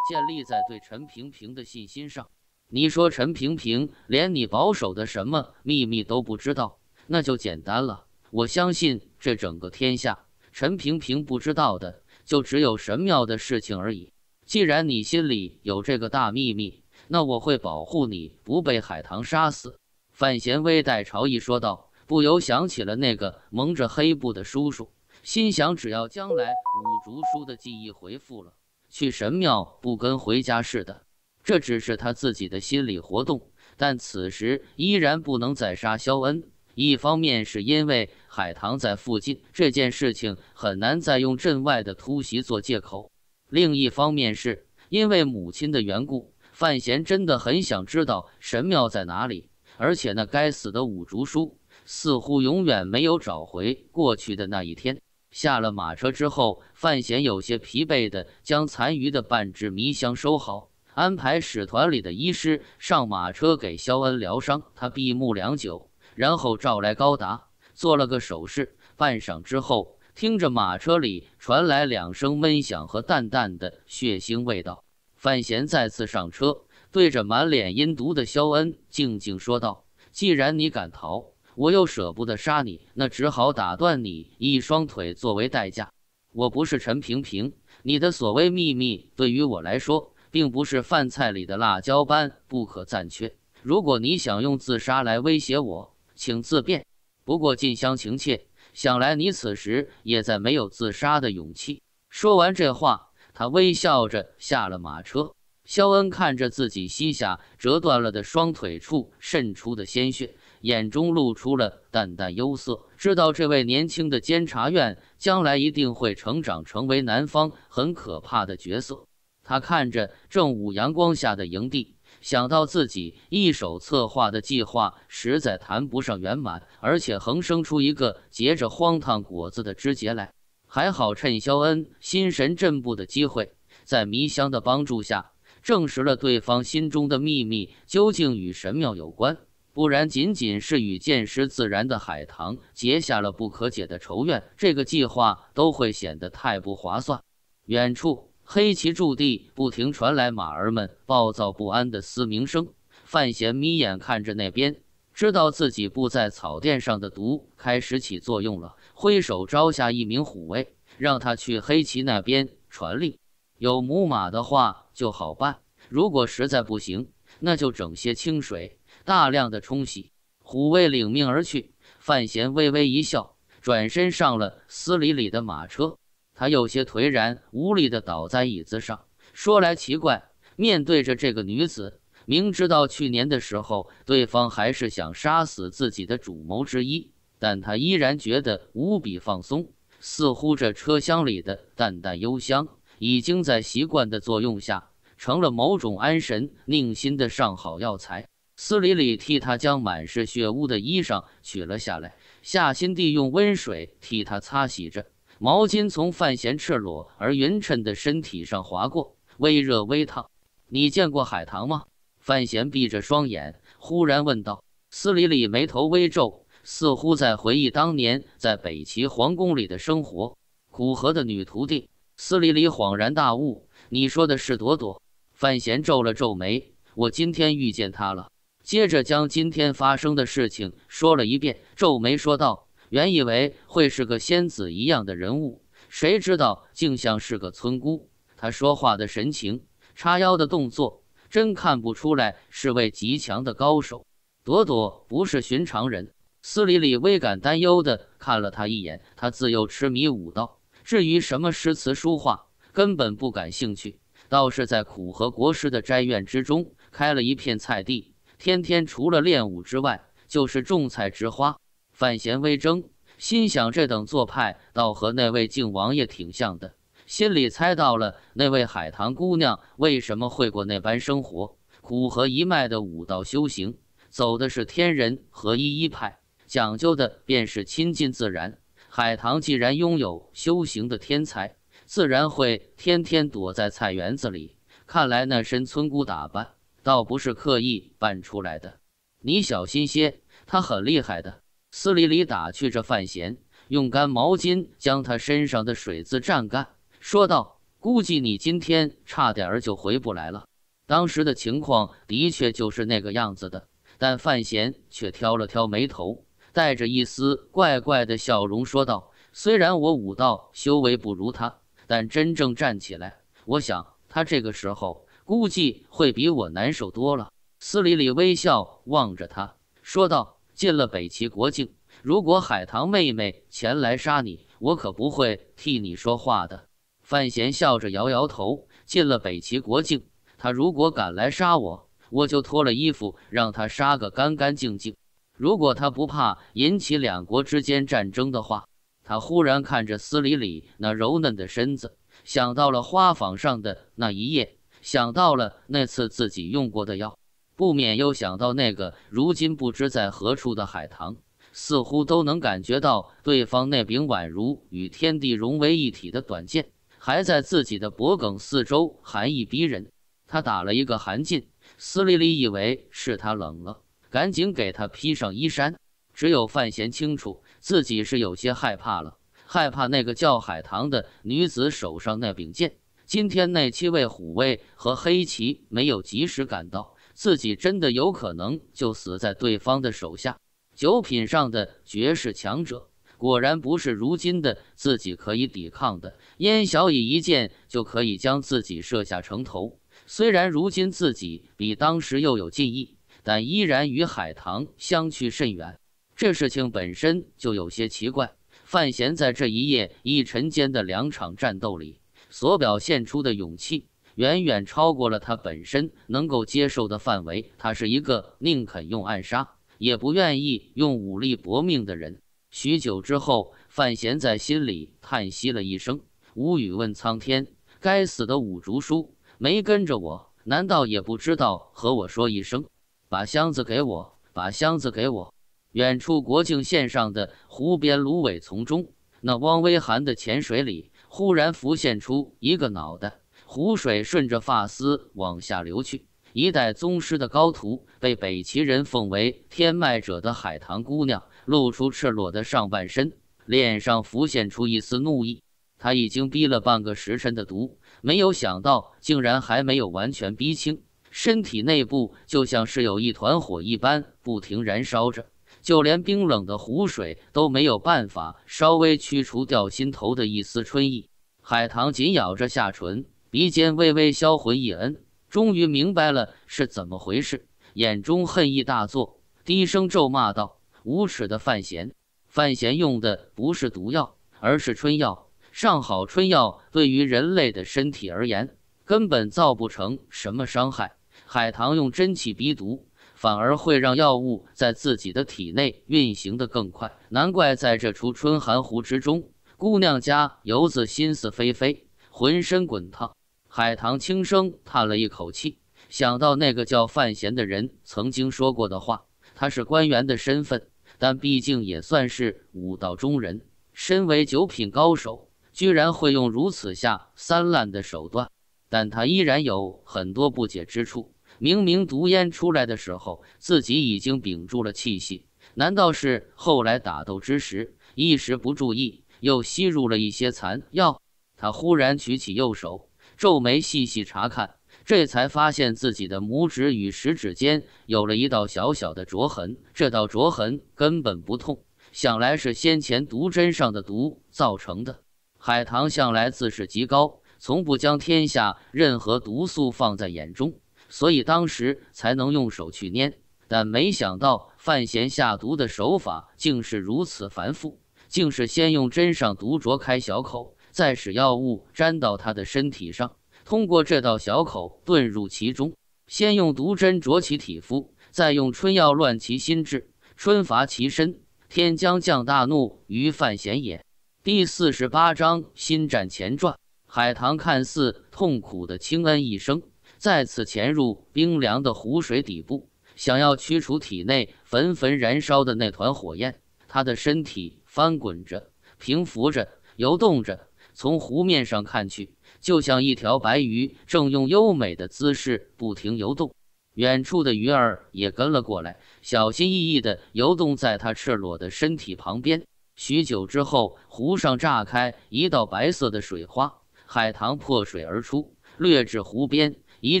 建立在对陈平平的信心上。你说陈平平连你保守的什么秘密都不知道，那就简单了。我相信这整个天下，陈平平不知道的就只有神庙的事情而已。既然你心里有这个大秘密，那我会保护你不被海棠杀死。”范闲微带朝意说道。不由想起了那个蒙着黑布的叔叔，心想：只要将来五竹叔的记忆恢复了，去神庙不跟回家似的。这只是他自己的心理活动，但此时依然不能再杀肖恩。一方面是因为海棠在附近，这件事情很难再用镇外的突袭做借口；另一方面是因为母亲的缘故，范闲真的很想知道神庙在哪里，而且那该死的五竹叔。似乎永远没有找回过去的那一天。下了马车之后，范闲有些疲惫地将残余的半支迷香收好，安排使团里的医师上马车给肖恩疗伤。他闭目良久，然后召来高达，做了个手势。半晌之后，听着马车里传来两声闷响和淡淡的血腥味道，范闲再次上车，对着满脸阴毒的肖恩静静说道：“既然你敢逃。”我又舍不得杀你，那只好打断你一双腿作为代价。我不是陈平平，你的所谓秘密对于我来说，并不是饭菜里的辣椒般不可暂缺。如果你想用自杀来威胁我，请自便。不过近乡情怯，想来你此时也在没有自杀的勇气。说完这话，他微笑着下了马车。肖恩看着自己膝下折断了的双腿处渗出的鲜血。眼中露出了淡淡忧色，知道这位年轻的监察院将来一定会成长成为南方很可怕的角色。他看着正午阳光下的营地，想到自己一手策划的计划实在谈不上圆满，而且横生出一个结着荒唐果子的枝节来。还好趁肖恩心神震步的机会，在迷香的帮助下证实了对方心中的秘密究竟与神庙有关。不然，仅仅是与见识自然的海棠结下了不可解的仇怨，这个计划都会显得太不划算。远处黑骑驻地不停传来马儿们暴躁不安的嘶鸣声。范闲眯眼看着那边，知道自己布在草垫上的毒开始起作用了，挥手招下一名虎卫，让他去黑骑那边传令。有母马的话就好办，如果实在不行，那就整些清水。大量的冲洗，虎卫领命而去。范闲微微一笑，转身上了司礼里的马车。他有些颓然无力地倒在椅子上。说来奇怪，面对着这个女子，明知道去年的时候对方还是想杀死自己的主谋之一，但他依然觉得无比放松。似乎这车厢里的淡淡幽香，已经在习惯的作用下，成了某种安神宁心的上好药材。司理理替他将满是血污的衣裳取了下来，下心地用温水替他擦洗着，毛巾从范闲赤裸而匀称的身体上划过，微热微烫。你见过海棠吗？范闲闭着双眼，忽然问道。司理理眉头微皱，似乎在回忆当年在北齐皇宫里的生活。古河的女徒弟，司理理恍然大悟，你说的是朵朵。范闲皱了皱眉，我今天遇见她了。接着将今天发生的事情说了一遍，皱眉说道：“原以为会是个仙子一样的人物，谁知道竟像是个村姑。她说话的神情，叉腰的动作，真看不出来是位极强的高手。朵朵不是寻常人。”司里里微感担忧的看了他一眼。他自幼痴迷武道，至于什么诗词书画，根本不感兴趣。倒是在苦荷国师的斋院之中，开了一片菜地。天天除了练武之外，就是种菜植花。范闲微怔，心想这等做派倒和那位靖王爷挺像的，心里猜到了那位海棠姑娘为什么会过那般生活。苦荷一脉的武道修行，走的是天人合一一派，讲究的便是亲近自然。海棠既然拥有修行的天才，自然会天天躲在菜园子里。看来那身村姑打扮。倒不是刻意扮出来的，你小心些，他很厉害的。司理理打趣着，范闲用干毛巾将他身上的水渍蘸干，说道：“估计你今天差点儿就回不来了。”当时的情况的确就是那个样子的，但范闲却挑了挑眉头，带着一丝怪怪的笑容说道：“虽然我武道修为不如他，但真正站起来，我想他这个时候。”估计会比我难受多了。司理理微笑望着他，说道：“进了北齐国境，如果海棠妹妹前来杀你，我可不会替你说话的。”范闲笑着摇摇头：“进了北齐国境，他如果敢来杀我，我就脱了衣服让他杀个干干净净。如果他不怕引起两国之间战争的话。”他忽然看着司理理那柔嫩的身子，想到了花坊上的那一夜。想到了那次自己用过的药，不免又想到那个如今不知在何处的海棠，似乎都能感觉到对方那柄宛如与天地融为一体的短剑，还在自己的脖颈四周寒意逼人。他打了一个寒噤，司丽丽以为是他冷了，赶紧给他披上衣衫。只有范闲清楚，自己是有些害怕了，害怕那个叫海棠的女子手上那柄剑。今天那七位虎卫和黑骑没有及时赶到，自己真的有可能就死在对方的手下。九品上的绝世强者，果然不是如今的自己可以抵抗的。燕小乙一剑就可以将自己射下城头。虽然如今自己比当时又有近意，但依然与海棠相去甚远。这事情本身就有些奇怪。范闲在这一夜一晨间的两场战斗里。所表现出的勇气远远超过了他本身能够接受的范围。他是一个宁肯用暗杀也不愿意用武力搏命的人。许久之后，范闲在心里叹息了一声，无语问苍天：“该死的五竹叔没跟着我，难道也不知道和我说一声？把箱子给我，把箱子给我！”远处国境线上的湖边芦苇丛中，那汪微寒的浅水里。忽然浮现出一个脑袋，湖水顺着发丝往下流去。一代宗师的高徒被北齐人奉为天脉者的海棠姑娘，露出赤裸的上半身，脸上浮现出一丝怒意。他已经逼了半个时辰的毒，没有想到竟然还没有完全逼清，身体内部就像是有一团火一般，不停燃烧着。就连冰冷的湖水都没有办法稍微驱除掉心头的一丝春意。海棠紧咬着下唇，鼻尖微微销魂一恩，终于明白了是怎么回事，眼中恨意大作，低声咒骂道：“无耻的范闲！范闲用的不是毒药，而是春药。上好春药对于人类的身体而言，根本造不成什么伤害。海棠用真气逼毒。”反而会让药物在自己的体内运行得更快，难怪在这初春寒湖之中，姑娘家游子心思飞飞，浑身滚烫。海棠轻声叹了一口气，想到那个叫范闲的人曾经说过的话，他是官员的身份，但毕竟也算是武道中人，身为九品高手，居然会用如此下三滥的手段，但他依然有很多不解之处。明明毒烟出来的时候，自己已经屏住了气息，难道是后来打斗之时一时不注意，又吸入了一些残药？他忽然举起右手，皱眉细细查看，这才发现自己的拇指与食指间有了一道小小的灼痕。这道灼痕根本不痛，想来是先前毒针上的毒造成的。海棠向来自视极高，从不将天下任何毒素放在眼中。所以当时才能用手去捏，但没想到范闲下毒的手法竟是如此繁复，竟是先用针上毒灼开小口，再使药物沾到他的身体上，通过这道小口遁入其中，先用毒针灼其体肤，再用春药乱其心智，春乏其身。天将降大怒于范闲也。第四十八章心战前传。海棠看似痛苦的轻恩一声。再次潜入冰凉的湖水底部，想要驱除体内焚焚燃烧的那团火焰。他的身体翻滚着、平浮着、游动着，从湖面上看去，就像一条白鱼正用优美的姿势不停游动。远处的鱼儿也跟了过来，小心翼翼地游动在他赤裸的身体旁边。许久之后，湖上炸开一道白色的水花，海棠破水而出，掠至湖边。一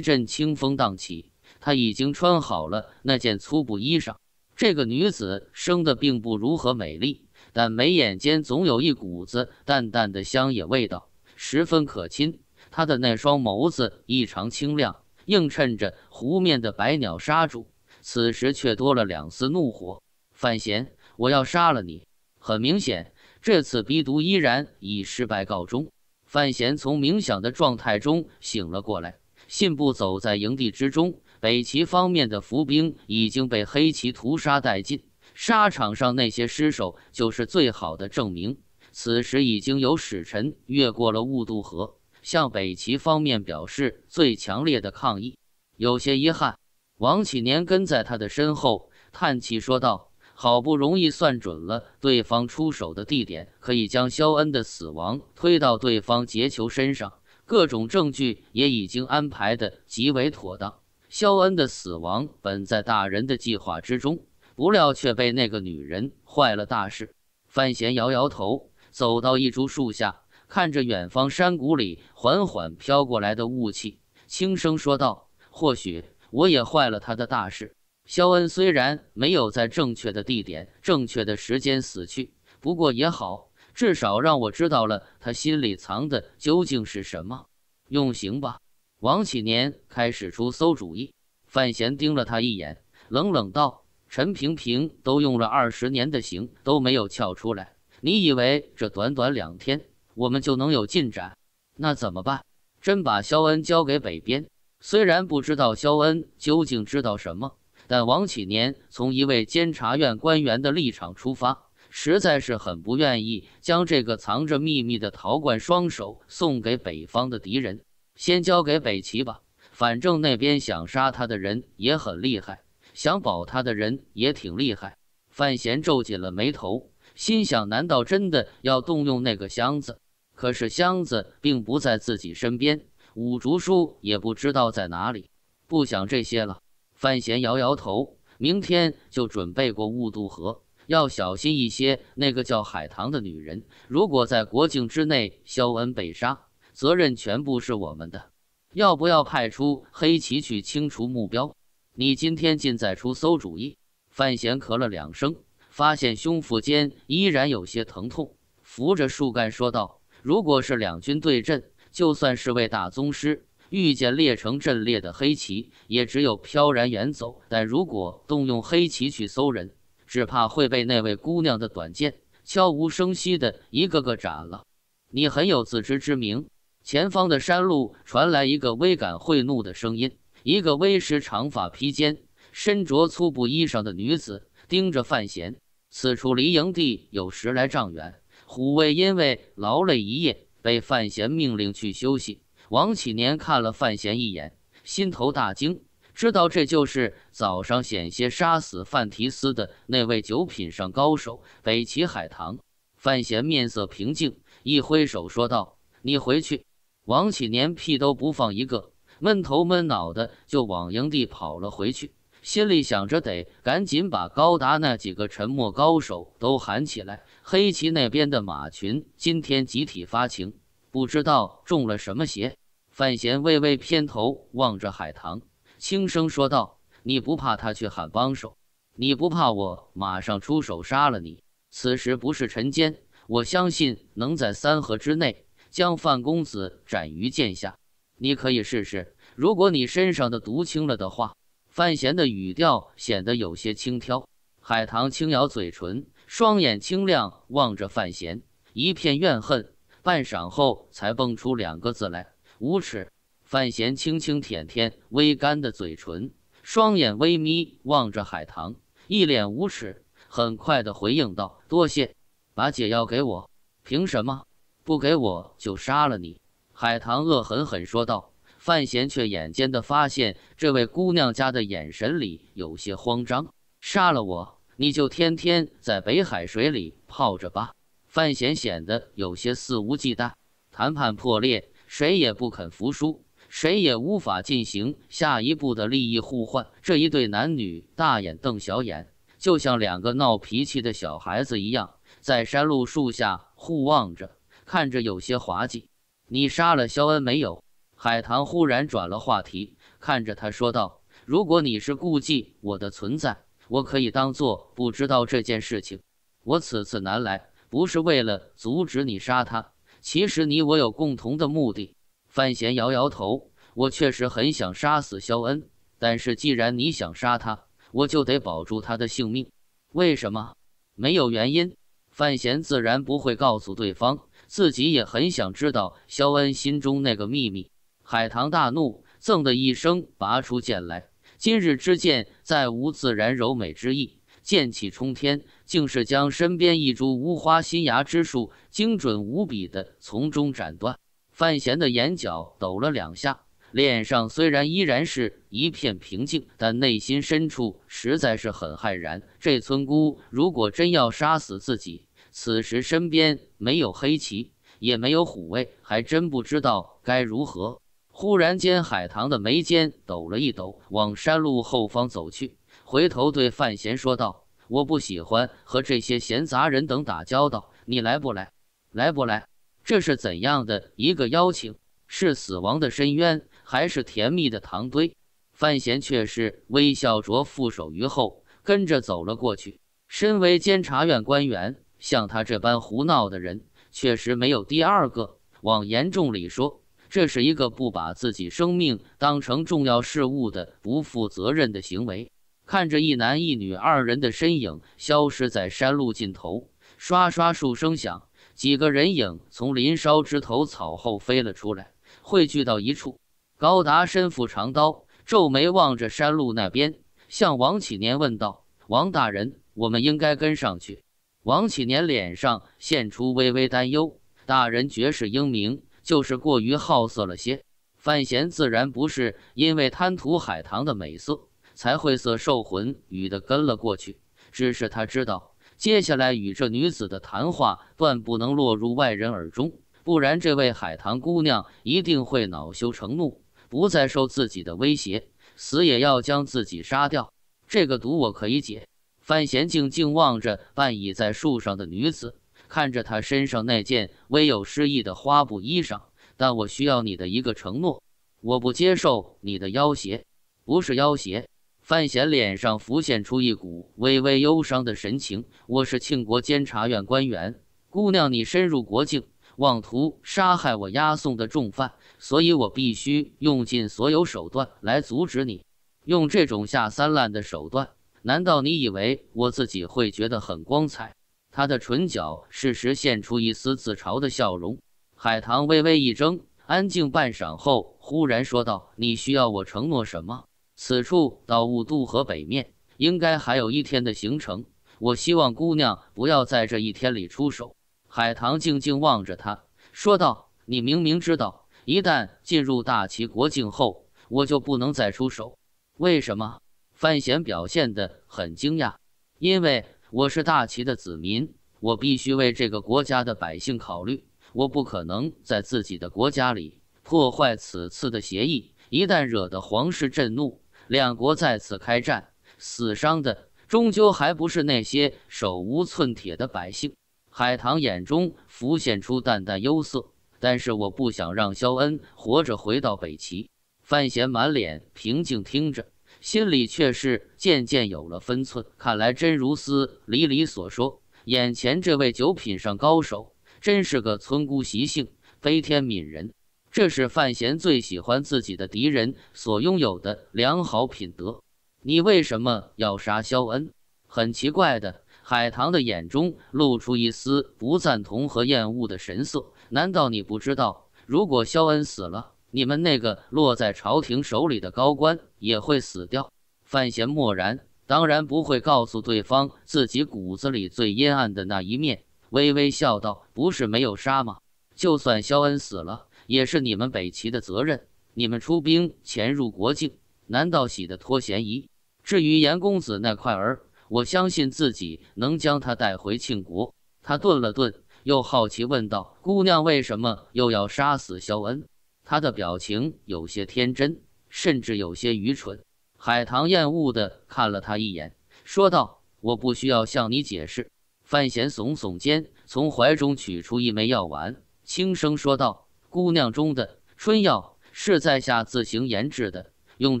阵清风荡起，他已经穿好了那件粗布衣裳。这个女子生的并不如何美丽，但眉眼间总有一股子淡淡的乡野味道，十分可亲。她的那双眸子异常清亮，映衬着湖面的白鸟沙主，此时却多了两丝怒火。范闲，我要杀了你！很明显，这次逼毒依然以失败告终。范闲从冥想的状态中醒了过来。信步走在营地之中，北齐方面的伏兵已经被黑骑屠杀殆尽，沙场上那些尸首就是最好的证明。此时已经有使臣越过了雾渡河，向北齐方面表示最强烈的抗议。有些遗憾，王启年跟在他的身后叹气说道：“好不容易算准了对方出手的地点，可以将肖恩的死亡推到对方劫囚身上。”各种证据也已经安排的极为妥当，肖恩的死亡本在大人的计划之中，不料却被那个女人坏了大事。范闲摇摇头，走到一株树下，看着远方山谷里缓缓飘过来的雾气，轻声说道：“或许我也坏了他的大事。肖恩虽然没有在正确的地点、正确的时间死去，不过也好。”至少让我知道了他心里藏的究竟是什么，用刑吧！王启年开始出馊主意。范闲盯了他一眼，冷冷道：“陈平平都用了二十年的刑都没有撬出来，你以为这短短两天我们就能有进展？那怎么办？真把肖恩交给北边？虽然不知道肖恩究竟知道什么，但王启年从一位监察院官员的立场出发。”实在是很不愿意将这个藏着秘密的陶罐双手送给北方的敌人，先交给北齐吧。反正那边想杀他的人也很厉害，想保他的人也挺厉害。范闲皱紧了眉头，心想：难道真的要动用那个箱子？可是箱子并不在自己身边，五竹叔也不知道在哪里。不想这些了，范闲摇摇头，明天就准备过雾渡河。要小心一些，那个叫海棠的女人。如果在国境之内，肖恩被杀，责任全部是我们的。要不要派出黑旗去清除目标？你今天尽在出馊主意。范闲咳了两声，发现胸腹间依然有些疼痛，扶着树干说道：“如果是两军对阵，就算是位大宗师，遇见列成阵列的黑旗，也只有飘然远走。但如果动用黑旗去搜人……”只怕会被那位姑娘的短剑悄无声息的一个个斩了。你很有自知之明。前方的山路传来一个微感会怒的声音。一个微时长发披肩、身着粗布衣裳的女子盯着范闲。此处离营地有十来丈远。虎卫因为劳累一夜，被范闲命令去休息。王启年看了范闲一眼，心头大惊。知道这就是早上险些杀死范提斯的那位九品上高手北齐海棠。范闲面色平静，一挥手说道：“你回去。”王启年屁都不放一个，闷头闷脑的就往营地跑了回去。心里想着得赶紧把高达那几个沉默高手都喊起来。黑旗那边的马群今天集体发情，不知道中了什么邪。范闲微微偏头望着海棠。轻声说道：“你不怕他去喊帮手？你不怕我马上出手杀了你？此时不是晨间，我相信能在三合之内将范公子斩于剑下。你可以试试。如果你身上的毒清了的话。”范闲的语调显得有些轻佻。海棠轻咬嘴唇，双眼清亮望着范闲，一片怨恨。半晌后，才蹦出两个字来：“无耻。”范闲轻轻舔舔微干的嘴唇，双眼微眯望着海棠，一脸无耻，很快的回应道：“多谢，把解药给我。凭什么？不给我就杀了你！”海棠恶狠狠说道。范闲却眼尖的发现，这位姑娘家的眼神里有些慌张。杀了我，你就天天在北海水里泡着吧。范闲显得有些肆无忌惮。谈判破裂，谁也不肯服输。谁也无法进行下一步的利益互换。这一对男女大眼瞪小眼，就像两个闹脾气的小孩子一样，在山路树下互望着，看着有些滑稽。你杀了肖恩没有？海棠忽然转了话题，看着他说道：“如果你是顾忌我的存在，我可以当做不知道这件事情。我此次南来不是为了阻止你杀他，其实你我有共同的目的。”范闲摇摇头：“我确实很想杀死肖恩，但是既然你想杀他，我就得保住他的性命。为什么？没有原因。”范闲自然不会告诉对方，自己也很想知道肖恩心中那个秘密。海棠大怒，噌的一声拔出剑来，今日之剑再无自然柔美之意，剑气冲天，竟是将身边一株无花新芽之树精准无比的从中斩断。范闲的眼角抖了两下，脸上虽然依然是一片平静，但内心深处实在是很骇然。这村姑如果真要杀死自己，此时身边没有黑骑，也没有虎卫，还真不知道该如何。忽然间，海棠的眉间抖了一抖，往山路后方走去，回头对范闲说道：“我不喜欢和这些闲杂人等打交道，你来不来？来不来？”这是怎样的一个邀请？是死亡的深渊，还是甜蜜的糖堆？范闲却是微笑着负手于后，跟着走了过去。身为监察院官员，像他这般胡闹的人，确实没有第二个。往严重里说，这是一个不把自己生命当成重要事物的不负责任的行为。看着一男一女二人的身影消失在山路尽头，唰唰数声响。几个人影从林梢枝头草后飞了出来，汇聚到一处。高达身负长刀，皱眉望着山路那边，向王启年问道：“王大人，我们应该跟上去？”王启年脸上现出微微担忧：“大人绝世英明，就是过于好色了些。”范闲自然不是因为贪图海棠的美色才会色受魂与的跟了过去，只是他知道。接下来与这女子的谈话，断不能落入外人耳中，不然这位海棠姑娘一定会恼羞成怒，不再受自己的威胁，死也要将自己杀掉。这个毒我可以解。范闲静静望着半倚在树上的女子，看着她身上那件微有诗意的花布衣裳，但我需要你的一个承诺，我不接受你的要挟，不是要挟。范闲脸上浮现出一股微微忧伤的神情。我是庆国监察院官员，姑娘你深入国境，妄图杀害我押送的重犯，所以我必须用尽所有手段来阻止你。用这种下三滥的手段，难道你以为我自己会觉得很光彩？他的唇角适时现出一丝自嘲的笑容。海棠微微一怔，安静半晌后，忽然说道：“你需要我承诺什么？”此处到雾渡河北面应该还有一天的行程。我希望姑娘不要在这一天里出手。海棠静静望着他，说道：“你明明知道，一旦进入大齐国境后，我就不能再出手。为什么？”范闲表现得很惊讶，因为我是大齐的子民，我必须为这个国家的百姓考虑，我不可能在自己的国家里破坏此次的协议，一旦惹得皇室震怒。两国再次开战，死伤的终究还不是那些手无寸铁的百姓。海棠眼中浮现出淡淡忧色，但是我不想让肖恩活着回到北齐。范闲满脸平静听着，心里却是渐渐有了分寸。看来真如司礼礼所说，眼前这位九品上高手真是个村姑习性，悲天悯人。这是范闲最喜欢自己的敌人所拥有的良好品德。你为什么要杀肖恩？很奇怪的，海棠的眼中露出一丝不赞同和厌恶的神色。难道你不知道，如果肖恩死了，你们那个落在朝廷手里的高官也会死掉？范闲默然，当然不会告诉对方自己骨子里最阴暗的那一面，微微笑道：“不是没有杀吗？就算肖恩死了。”也是你们北齐的责任。你们出兵潜入国境，难道喜得脱嫌疑？至于严公子那块儿，我相信自己能将他带回庆国。他顿了顿，又好奇问道：“姑娘为什么又要杀死肖恩？”他的表情有些天真，甚至有些愚蠢。海棠厌恶地看了他一眼，说道：“我不需要向你解释。”范闲耸耸肩，从怀中取出一枚药丸，轻声说道。姑娘中的春药是在下自行研制的，用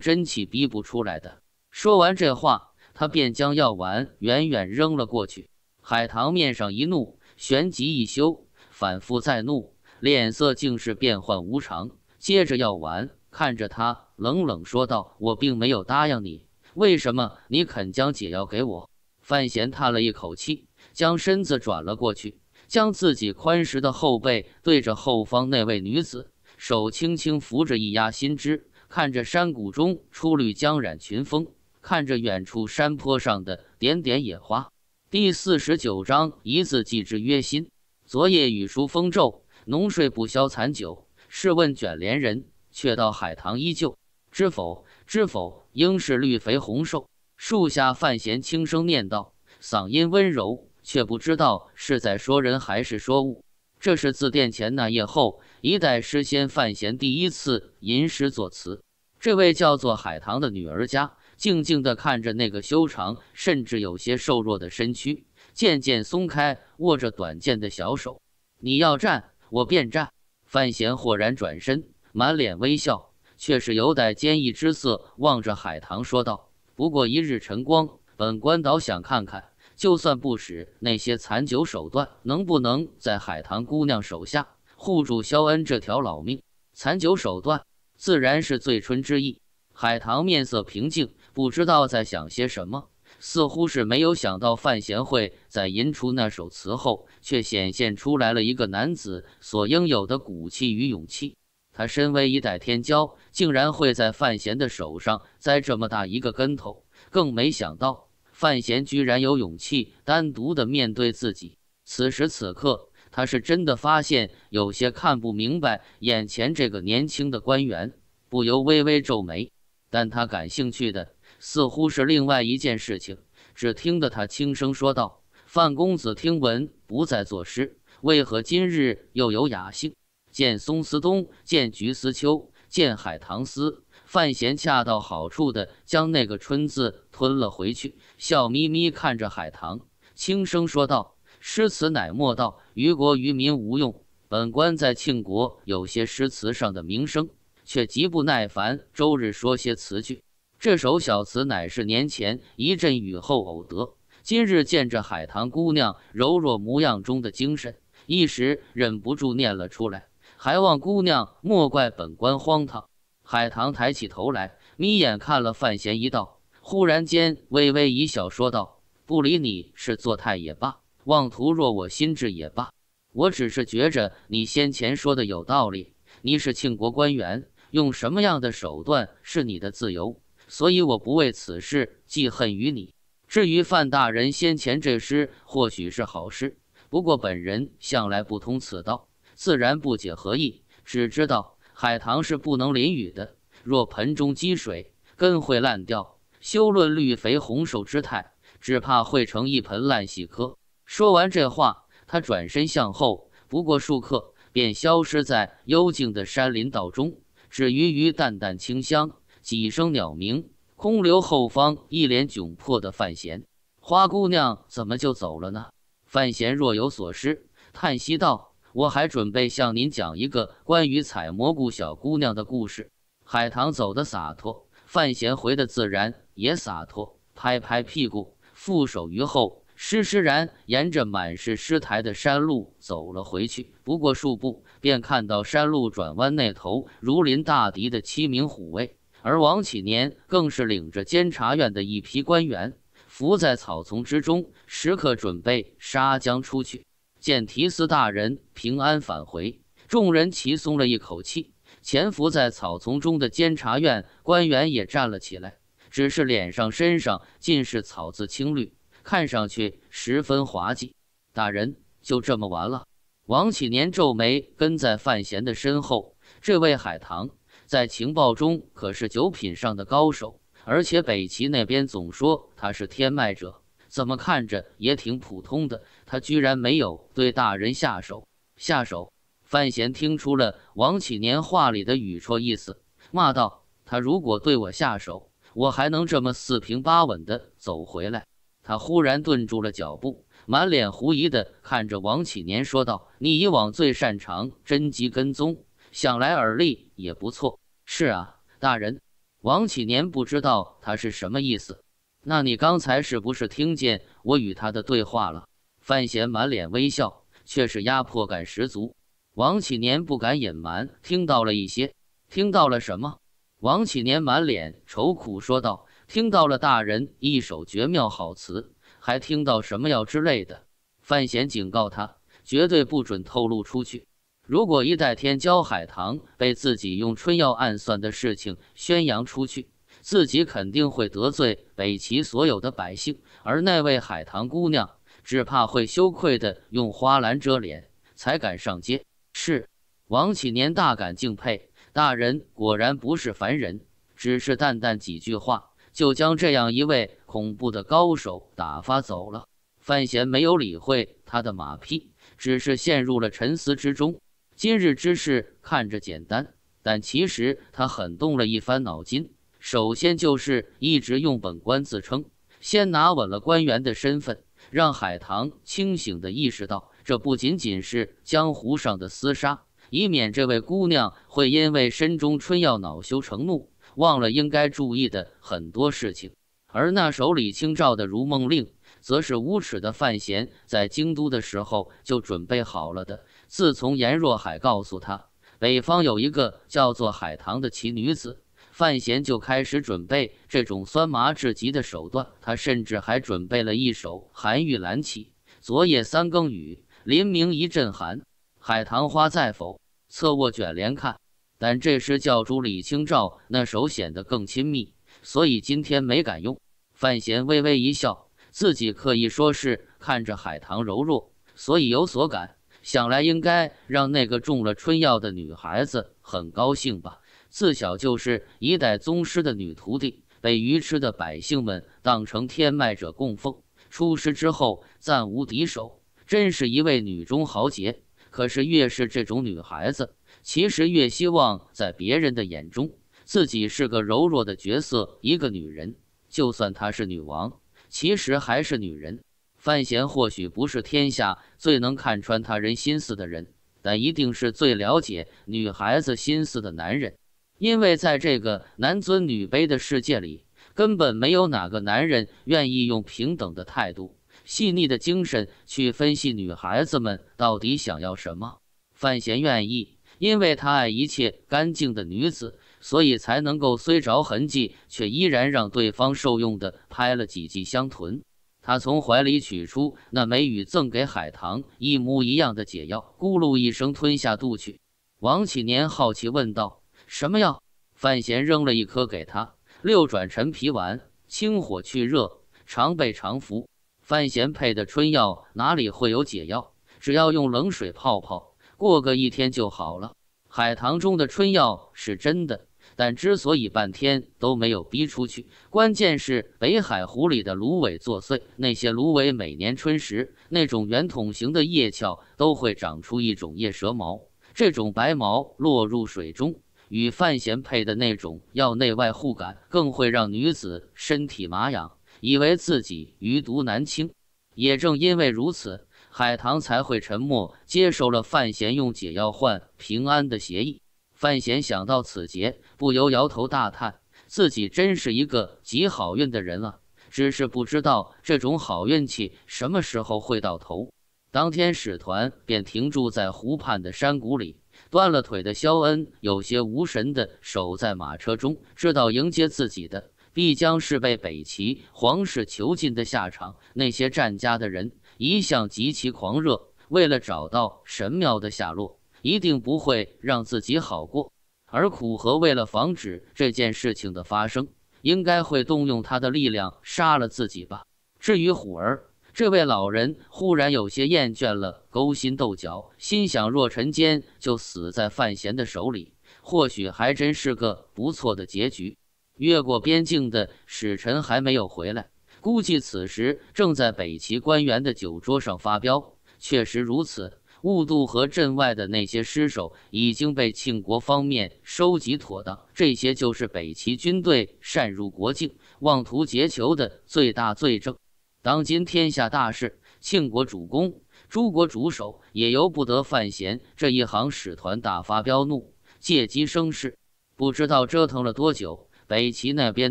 真气逼不出来的。说完这话，他便将药丸远远扔了过去。海棠面上一怒，旋即一休，反复再怒，脸色竟是变幻无常。接着药丸，看着他冷冷说道：“我并没有答应你，为什么你肯将解药给我？”范闲叹了一口气，将身子转了过去。将自己宽实的后背对着后方那位女子，手轻轻扶着一压心枝，看着山谷中初绿将染群峰，看着远处山坡上的点点野花。第四十九章：一字记之曰心。昨夜雨疏风骤，浓睡不消残酒。试问卷帘人，却道海棠依旧。知否？知否？应是绿肥红瘦。树下，范闲轻声念道，嗓音温柔。却不知道是在说人还是说物，这是自殿前那夜后，一代诗仙范闲第一次吟诗作词。这位叫做海棠的女儿家，静静地看着那个修长甚至有些瘦弱的身躯，渐渐松开握着短剑的小手。你要战，我便战。范闲豁然转身，满脸微笑，却是有带坚毅之色，望着海棠说道：“不过一日晨光，本官倒想看看。”就算不使那些残酒手段，能不能在海棠姑娘手下护住肖恩这条老命？残酒手段自然是醉春之意。海棠面色平静，不知道在想些什么，似乎是没有想到范闲会在吟出那首词后，却显现出来了一个男子所应有的骨气与勇气。他身为一代天骄，竟然会在范闲的手上栽这么大一个跟头，更没想到。范闲居然有勇气单独的面对自己，此时此刻，他是真的发现有些看不明白眼前这个年轻的官员，不由微微皱眉。但他感兴趣的似乎是另外一件事情，只听得他轻声说道：“范公子听闻不再作诗，为何今日又有雅兴？见松思东，见菊思秋，见海棠思。”范闲恰到好处地将那个“春”字吞了回去，笑眯眯看着海棠，轻声说道：“诗词乃莫道于国于民无用，本官在庆国有些诗词上的名声，却极不耐烦周日说些词句。这首小词乃是年前一阵雨后偶得，今日见着海棠姑娘柔弱模样中的精神，一时忍不住念了出来，还望姑娘莫怪本官荒唐。”海棠抬起头来，眯眼看了范闲一道，忽然间微微一笑，说道：“不理你是作态也罢，妄图若我心智也罢，我只是觉着你先前说的有道理。你是庆国官员，用什么样的手段是你的自由，所以我不为此事记恨于你。至于范大人先前这诗，或许是好诗，不过本人向来不通此道，自然不解何意，只知道。”海棠是不能淋雨的，若盆中积水，根会烂掉。休论绿肥红瘦之态，只怕会成一盆烂细颗。说完这话，他转身向后，不过数刻，便消失在幽静的山林道中，只余余淡淡清香，几声鸟鸣，空留后方一脸窘迫的范闲。花姑娘怎么就走了呢？范闲若有所失，叹息道。我还准备向您讲一个关于采蘑菇小姑娘的故事。海棠走的洒脱，范闲回的自然也洒脱，拍拍屁股，负手于后，施施然沿着满是尸苔的山路走了回去。不过数步，便看到山路转弯那头如临大敌的七名虎卫，而王启年更是领着监察院的一批官员伏在草丛之中，时刻准备杀将出去。见提斯大人平安返回，众人齐松了一口气。潜伏在草丛中的监察院官员也站了起来，只是脸上、身上尽是草字青绿，看上去十分滑稽。大人就这么完了？王启年皱眉，跟在范闲的身后。这位海棠在情报中可是九品上的高手，而且北齐那边总说他是天脉者，怎么看着也挺普通的。他居然没有对大人下手，下手！范闲听出了王启年话里的语戳意思，骂道：“他如果对我下手，我还能这么四平八稳的走回来？”他忽然顿住了脚步，满脸狐疑的看着王启年说道：“你以往最擅长侦缉跟踪，想来耳力也不错。”“是啊，大人。”王启年不知道他是什么意思。“那你刚才是不是听见我与他的对话了？”范闲满脸微笑，却是压迫感十足。王启年不敢隐瞒，听到了一些，听到了什么？王启年满脸愁苦说道：“听到了大人一首绝妙好词，还听到什么药之类的。”范闲警告他，绝对不准透露出去。如果一代天骄海棠被自己用春药暗算的事情宣扬出去，自己肯定会得罪北齐所有的百姓，而那位海棠姑娘。只怕会羞愧的，用花篮遮脸才敢上街。是，王启年大感敬佩，大人果然不是凡人，只是淡淡几句话就将这样一位恐怖的高手打发走了。范闲没有理会他的马屁，只是陷入了沉思之中。今日之事看着简单，但其实他很动了一番脑筋。首先就是一直用本官自称，先拿稳了官员的身份。让海棠清醒地意识到，这不仅仅是江湖上的厮杀，以免这位姑娘会因为身中春药恼羞成怒，忘了应该注意的很多事情。而那首李清照的《如梦令》，则是无耻的范闲在京都的时候就准备好了的。自从颜若海告诉他，北方有一个叫做海棠的奇女子。范闲就开始准备这种酸麻至极的手段，他甚至还准备了一首寒玉兰起：“昨夜三更雨，林明一阵寒。海棠花在否？侧卧卷帘看。”但这时教主李清照那首显得更亲密，所以今天没敢用。范闲微微一笑，自己可以说是看着海棠柔弱，所以有所感。想来应该让那个中了春药的女孩子很高兴吧。自小就是一代宗师的女徒弟，被愚痴的百姓们当成天脉者供奉。出师之后暂无敌手，真是一位女中豪杰。可是越是这种女孩子，其实越希望在别人的眼中自己是个柔弱的角色。一个女人，就算她是女王，其实还是女人。范闲或许不是天下最能看穿他人心思的人，但一定是最了解女孩子心思的男人。因为在这个男尊女卑的世界里，根本没有哪个男人愿意用平等的态度、细腻的精神去分析女孩子们到底想要什么。范闲愿意，因为他爱一切干净的女子，所以才能够虽着痕迹，却依然让对方受用的拍了几记香臀。他从怀里取出那枚与赠给海棠一模一样的解药，咕噜一声吞下肚去。王启年好奇问道。什么药？范闲扔了一颗给他，六转陈皮丸，清火去热，常备常服。范闲配的春药哪里会有解药？只要用冷水泡泡，过个一天就好了。海棠中的春药是真的，但之所以半天都没有逼出去，关键是北海湖里的芦苇作祟。那些芦苇每年春时，那种圆筒形的叶鞘都会长出一种叶蛇毛，这种白毛落入水中。与范闲配的那种，要内外互感，更会让女子身体麻痒，以为自己余毒难清。也正因为如此，海棠才会沉默接受了范闲用解药换平安的协议。范闲想到此节，不由摇头大叹：自己真是一个极好运的人啊！只是不知道这种好运气什么时候会到头。当天使团便停驻在湖畔的山谷里。断了腿的肖恩有些无神地守在马车中，知道迎接自己的必将是被北齐皇室囚禁的下场。那些战家的人一向极其狂热，为了找到神庙的下落，一定不会让自己好过。而苦荷为了防止这件事情的发生，应该会动用他的力量杀了自己吧。至于虎儿……这位老人忽然有些厌倦了勾心斗角，心想：若陈坚就死在范闲的手里，或许还真是个不错的结局。越过边境的使臣还没有回来，估计此时正在北齐官员的酒桌上发飙。确实如此，雾渡河镇外的那些尸首已经被庆国方面收集妥当，这些就是北齐军队擅入国境、妄图劫囚的最大罪证。当今天下大事，庆国主公、诸国主守，也由不得范闲这一行使团大发飙怒，借机生事。不知道折腾了多久，北齐那边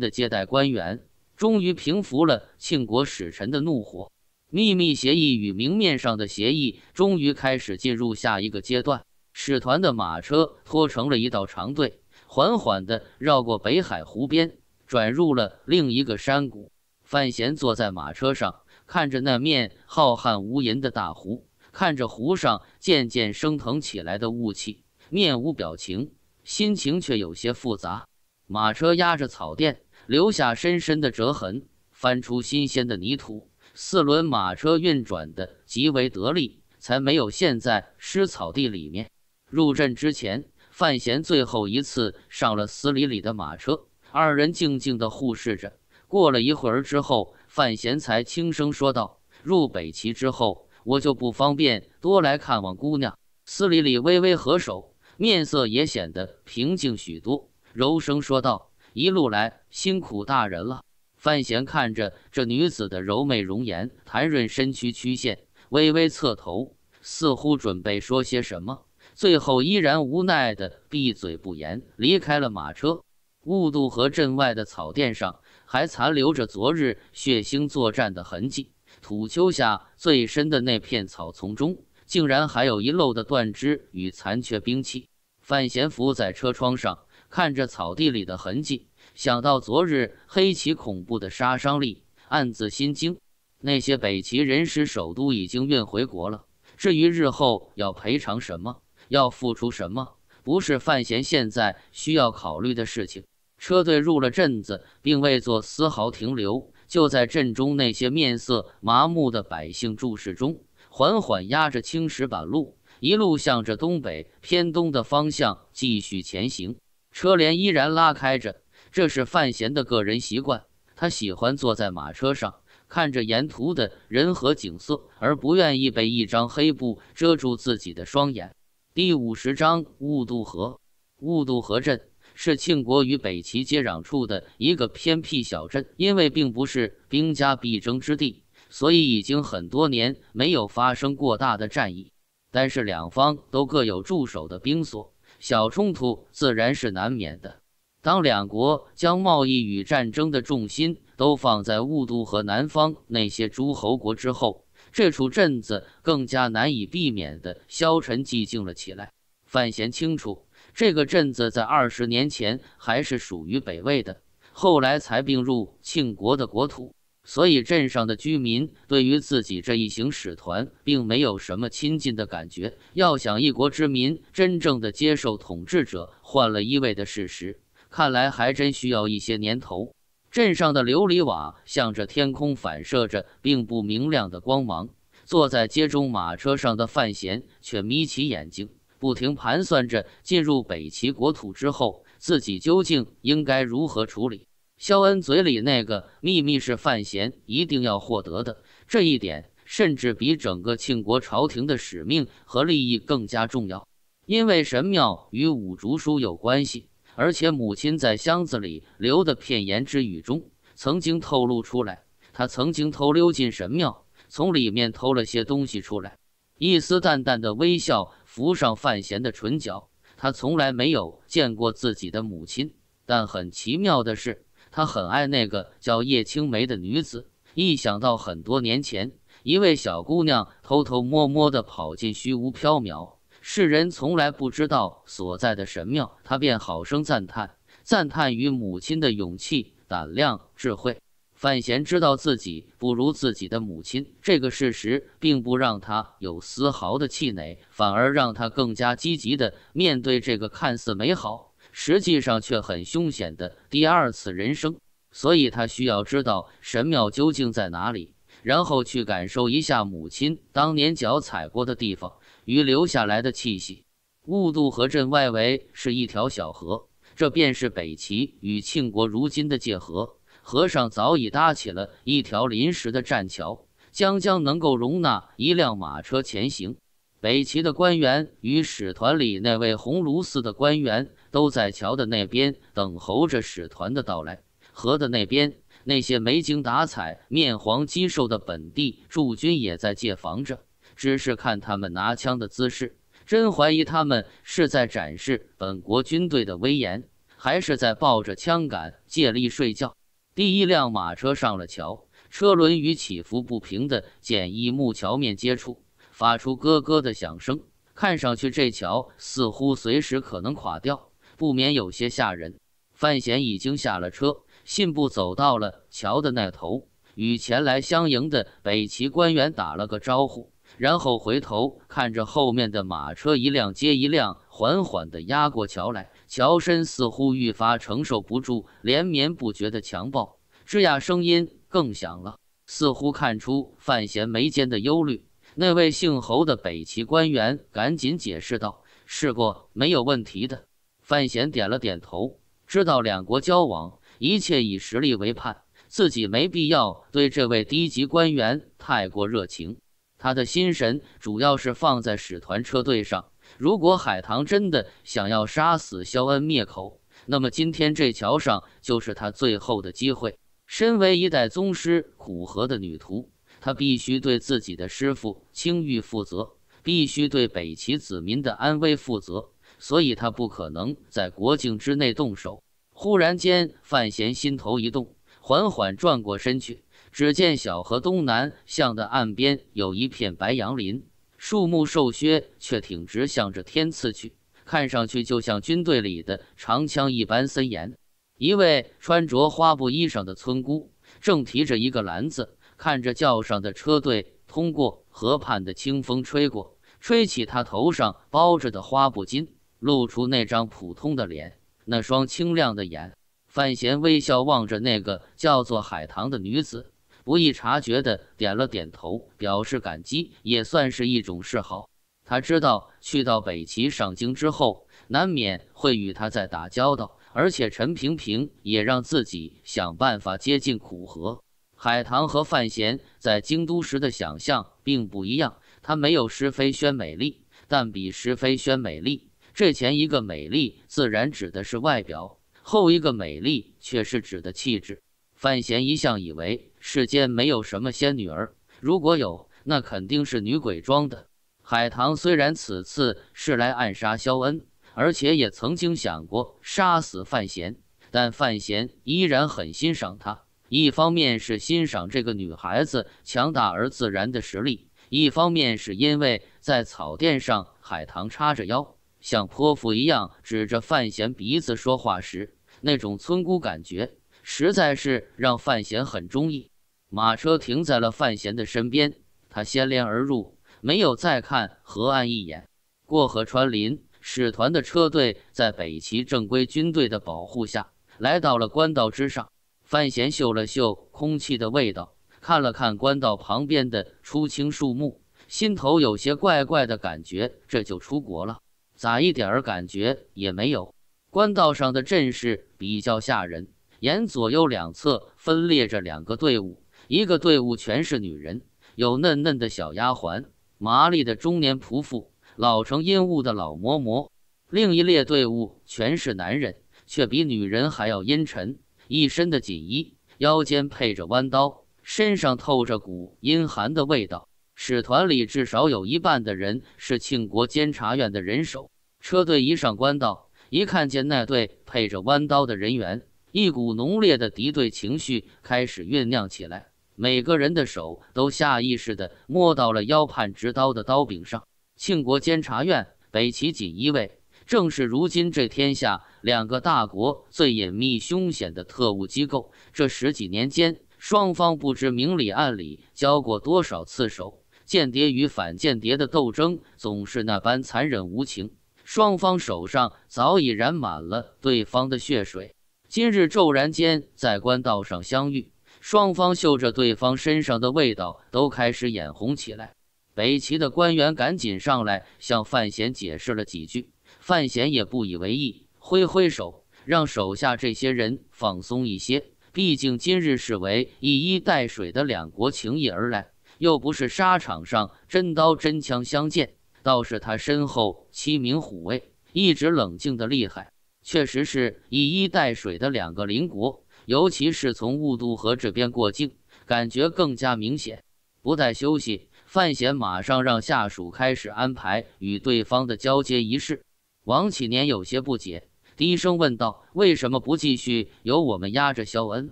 的接待官员终于平服了庆国使臣的怒火。秘密协议与明面上的协议终于开始进入下一个阶段。使团的马车拖成了一道长队，缓缓地绕过北海湖边，转入了另一个山谷。范闲坐在马车上，看着那面浩瀚无垠的大湖，看着湖上渐渐升腾起来的雾气，面无表情，心情却有些复杂。马车压着草垫，留下深深的折痕，翻出新鲜的泥土。四轮马车运转的极为得力，才没有陷在湿草地里面。入阵之前，范闲最后一次上了司礼里的马车，二人静静的互视着。过了一会儿之后，范闲才轻声说道：“入北齐之后，我就不方便多来看望姑娘。”司礼礼微微合手，面色也显得平静许多，柔声说道：“一路来辛苦大人了。”范闲看着这女子的柔美容颜、弹润身躯曲线，微微侧头，似乎准备说些什么，最后依然无奈地闭嘴不言，离开了马车。雾渡河镇外的草甸上。还残留着昨日血腥作战的痕迹，土丘下最深的那片草丛中，竟然还有遗漏的断肢与残缺兵器。范闲伏在车窗上，看着草地里的痕迹，想到昨日黑棋恐怖的杀伤力，暗自心惊。那些北齐人尸首都已经运回国了，至于日后要赔偿什么，要付出什么，不是范闲现在需要考虑的事情。车队入了镇子，并未做丝毫停留，就在镇中那些面色麻木的百姓注视中，缓缓压着青石板路，一路向着东北偏东的方向继续前行。车帘依然拉开着，这是范闲的个人习惯，他喜欢坐在马车上看着沿途的人和景色，而不愿意被一张黑布遮住自己的双眼。第五十章雾渡河，雾渡河镇。是庆国与北齐接壤处的一个偏僻小镇，因为并不是兵家必争之地，所以已经很多年没有发生过大的战役。但是两方都各有驻守的兵所，小冲突自然是难免的。当两国将贸易与战争的重心都放在雾都和南方那些诸侯国之后，这处镇子更加难以避免的消沉寂静了起来。范闲清楚。这个镇子在二十年前还是属于北魏的，后来才并入庆国的国土，所以镇上的居民对于自己这一行使团并没有什么亲近的感觉。要想一国之民真正的接受统治者换了一位的事实，看来还真需要一些年头。镇上的琉璃瓦向着天空反射着并不明亮的光芒，坐在街中马车上的范闲却眯起眼睛。不停盘算着进入北齐国土之后，自己究竟应该如何处理。肖恩嘴里那个秘密是范闲一定要获得的，这一点甚至比整个庆国朝廷的使命和利益更加重要，因为神庙与五竹书有关系，而且母亲在箱子里留的片言之语中曾经透露出来，她曾经偷溜进神庙，从里面偷了些东西出来。一丝淡淡的微笑。浮上范闲的唇角。他从来没有见过自己的母亲，但很奇妙的是，他很爱那个叫叶青梅的女子。一想到很多年前，一位小姑娘偷偷摸摸地跑进虚无缥缈、世人从来不知道所在的神庙，他便好生赞叹，赞叹于母亲的勇气、胆量、智慧。范闲知道自己不如自己的母亲，这个事实并不让他有丝毫的气馁，反而让他更加积极的面对这个看似美好，实际上却很凶险的第二次人生。所以他需要知道神庙究竟在哪里，然后去感受一下母亲当年脚踩过的地方与留下来的气息。雾渡河镇外围是一条小河，这便是北齐与庆国如今的界河。和尚早已搭起了一条临时的栈桥，将将能够容纳一辆马车前行。北齐的官员与使团里那位鸿胪寺的官员都在桥的那边等候着使团的到来。河的那边，那些没精打采、面黄肌瘦的本地驻军也在戒防着。只是看他们拿枪的姿势，真怀疑他们是在展示本国军队的威严，还是在抱着枪杆借力睡觉。第一辆马车上了桥，车轮与起伏不平的简易木桥面接触，发出咯咯的响声。看上去这桥似乎随时可能垮掉，不免有些吓人。范闲已经下了车，信步走到了桥的那头，与前来相迎的北齐官员打了个招呼，然后回头看着后面的马车，一辆接一辆，缓缓地压过桥来。乔深似乎愈发承受不住连绵不绝的强暴，吱呀声音更响了。似乎看出范闲眉间的忧虑，那位姓侯的北齐官员赶紧解释道：“试过，没有问题的。”范闲点了点头，知道两国交往一切以实力为判，自己没必要对这位低级官员太过热情。他的心神主要是放在使团车队上。如果海棠真的想要杀死肖恩灭口，那么今天这桥上就是他最后的机会。身为一代宗师苦荷的女徒，她必须对自己的师父青玉负责，必须对北齐子民的安危负责，所以她不可能在国境之内动手。忽然间，范闲心头一动，缓缓转过身去，只见小河东南向的岸边有一片白杨林。树木瘦削，却挺直，向着天刺去，看上去就像军队里的长枪一般森严。一位穿着花布衣裳的村姑，正提着一个篮子，看着轿上的车队通过河畔的清风，吹过，吹起她头上包着的花布巾，露出那张普通的脸，那双清亮的眼。范闲微笑望着那个叫做海棠的女子。不易察觉的点了点头，表示感激，也算是一种示好。他知道去到北齐上京之后，难免会与他再打交道，而且陈平平也让自己想办法接近苦荷。海棠和范闲在京都时的想象并不一样，他没有石飞轩美丽，但比石飞轩美丽。这前一个美丽自然指的是外表，后一个美丽却是指的气质。范闲一向以为。世间没有什么仙女儿，如果有，那肯定是女鬼装的。海棠虽然此次是来暗杀肖恩，而且也曾经想过杀死范闲，但范闲依然很欣赏她。一方面是欣赏这个女孩子强大而自然的实力，一方面是因为在草垫上，海棠叉着腰，像泼妇一样指着范闲鼻子说话时，那种村姑感觉，实在是让范闲很中意。马车停在了范闲的身边，他先连而入，没有再看河岸一眼。过河穿林，使团的车队在北齐正规军队的保护下来到了官道之上。范闲嗅了嗅空气的味道，看了看官道旁边的初青树木，心头有些怪怪的感觉。这就出国了，咋一点儿感觉也没有？官道上的阵势比较吓人，沿左右两侧分列着两个队伍。一个队伍全是女人，有嫩嫩的小丫鬟，麻利的中年仆妇，老成阴物的老嬷嬷；另一列队伍全是男人，却比女人还要阴沉，一身的锦衣，腰间配着弯刀，身上透着股阴寒的味道。使团里至少有一半的人是庆国监察院的人手。车队一上官道，一看见那队配着弯刀的人员，一股浓烈的敌对情绪开始酝酿起来。每个人的手都下意识地摸到了腰畔直刀的刀柄上。庆国监察院、北齐锦衣卫，正是如今这天下两个大国最隐秘、凶险的特务机构。这十几年间，双方不知明里暗里交过多少次手，间谍与反间谍的斗争总是那般残忍无情，双方手上早已染满了对方的血水。今日骤然间在官道上相遇。双方嗅着对方身上的味道，都开始眼红起来。北齐的官员赶紧上来向范闲解释了几句，范闲也不以为意，挥挥手让手下这些人放松一些。毕竟今日是为以衣带水的两国情谊而来，又不是沙场上真刀真枪相见。倒是他身后七名虎卫一直冷静的厉害，确实是以衣带水的两个邻国。尤其是从雾渡河这边过境，感觉更加明显。不待休息，范闲马上让下属开始安排与对方的交接仪式。王启年有些不解，低声问道：“为什么不继续由我们压着肖恩？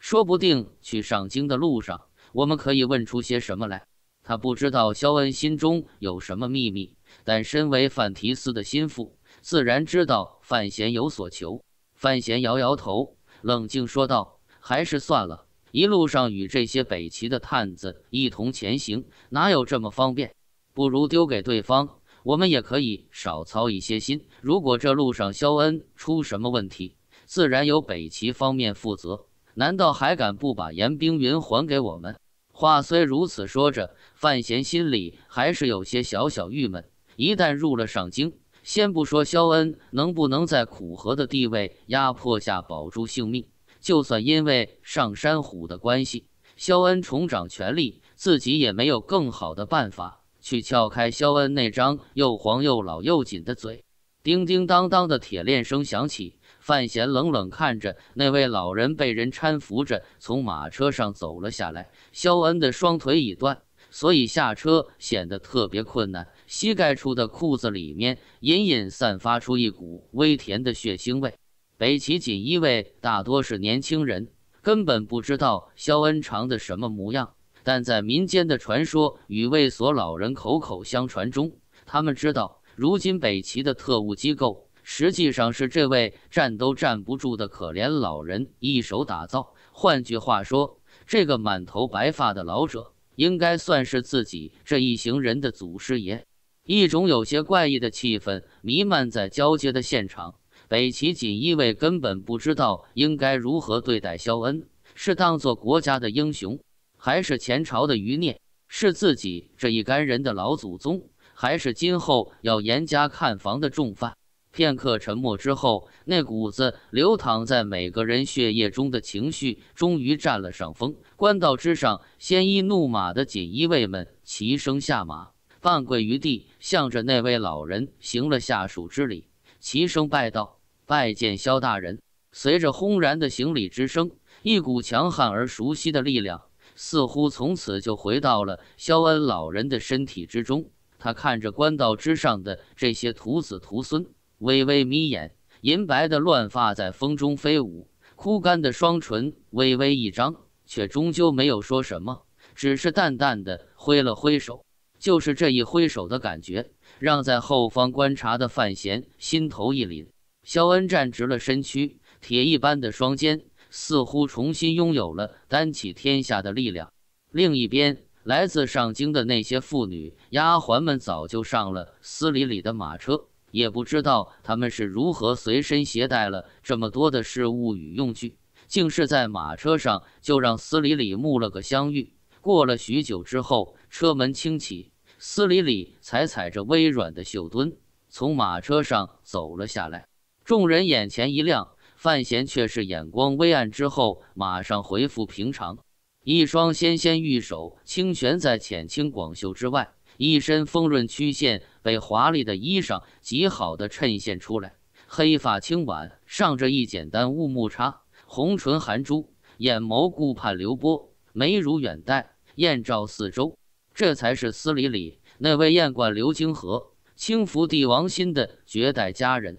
说不定去上京的路上，我们可以问出些什么来。”他不知道肖恩心中有什么秘密，但身为范提斯的心腹，自然知道范闲有所求。范闲摇摇头。冷静说道：“还是算了，一路上与这些北齐的探子一同前行，哪有这么方便？不如丢给对方，我们也可以少操一些心。如果这路上肖恩出什么问题，自然由北齐方面负责。难道还敢不把严冰云还给我们？”话虽如此说着，范闲心里还是有些小小郁闷。一旦入了上京。先不说肖恩能不能在苦荷的地位压迫下保住性命，就算因为上山虎的关系，肖恩重掌权力，自己也没有更好的办法去撬开肖恩那张又黄又老又紧的嘴。叮叮当当的铁链声响起，范闲冷冷看着那位老人被人搀扶着从马车上走了下来。肖恩的双腿已断，所以下车显得特别困难。膝盖处的裤子里面隐隐散发出一股微甜的血腥味。北齐锦衣卫大多是年轻人，根本不知道肖恩长的什么模样，但在民间的传说与卫所老人口口相传中，他们知道，如今北齐的特务机构实际上是这位站都站不住的可怜老人一手打造。换句话说，这个满头白发的老者应该算是自己这一行人的祖师爷。一种有些怪异的气氛弥漫在交接的现场。北齐锦衣卫根本不知道应该如何对待肖恩，是当做国家的英雄，还是前朝的余孽？是自己这一干人的老祖宗，还是今后要严加看防的重犯？片刻沉默之后，那股子流淌在每个人血液中的情绪终于占了上风。官道之上，鲜衣怒马的锦衣卫们齐声下马。半跪于地，向着那位老人行了下属之礼，齐声拜道：“拜见萧大人！”随着轰然的行礼之声，一股强悍而熟悉的力量似乎从此就回到了萧恩老人的身体之中。他看着官道之上的这些徒子徒孙，微微眯眼，银白的乱发在风中飞舞，枯干的双唇微微一张，却终究没有说什么，只是淡淡的挥了挥手。就是这一挥手的感觉，让在后方观察的范闲心头一凛。肖恩站直了身躯，铁一般的双肩似乎重新拥有了担起天下的力量。另一边，来自上京的那些妇女丫鬟们早就上了司礼里的马车，也不知道他们是如何随身携带了这么多的事物与用具，竟是在马车上就让司礼里木了个相遇。过了许久之后，车门轻启。司理理才踩着微软的绣墩从马车上走了下来，众人眼前一亮，范闲却是眼光微暗之后马上恢复平常，一双纤纤玉手轻悬在浅青广袖之外，一身丰润曲线被华丽的衣裳极好的衬现出来，黑发轻挽上着一简单乌木叉，红唇含珠，眼眸顾盼流波，眉如远黛，艳照四周。这才是司礼里那位艳冠流金河、轻浮帝王心的绝代佳人。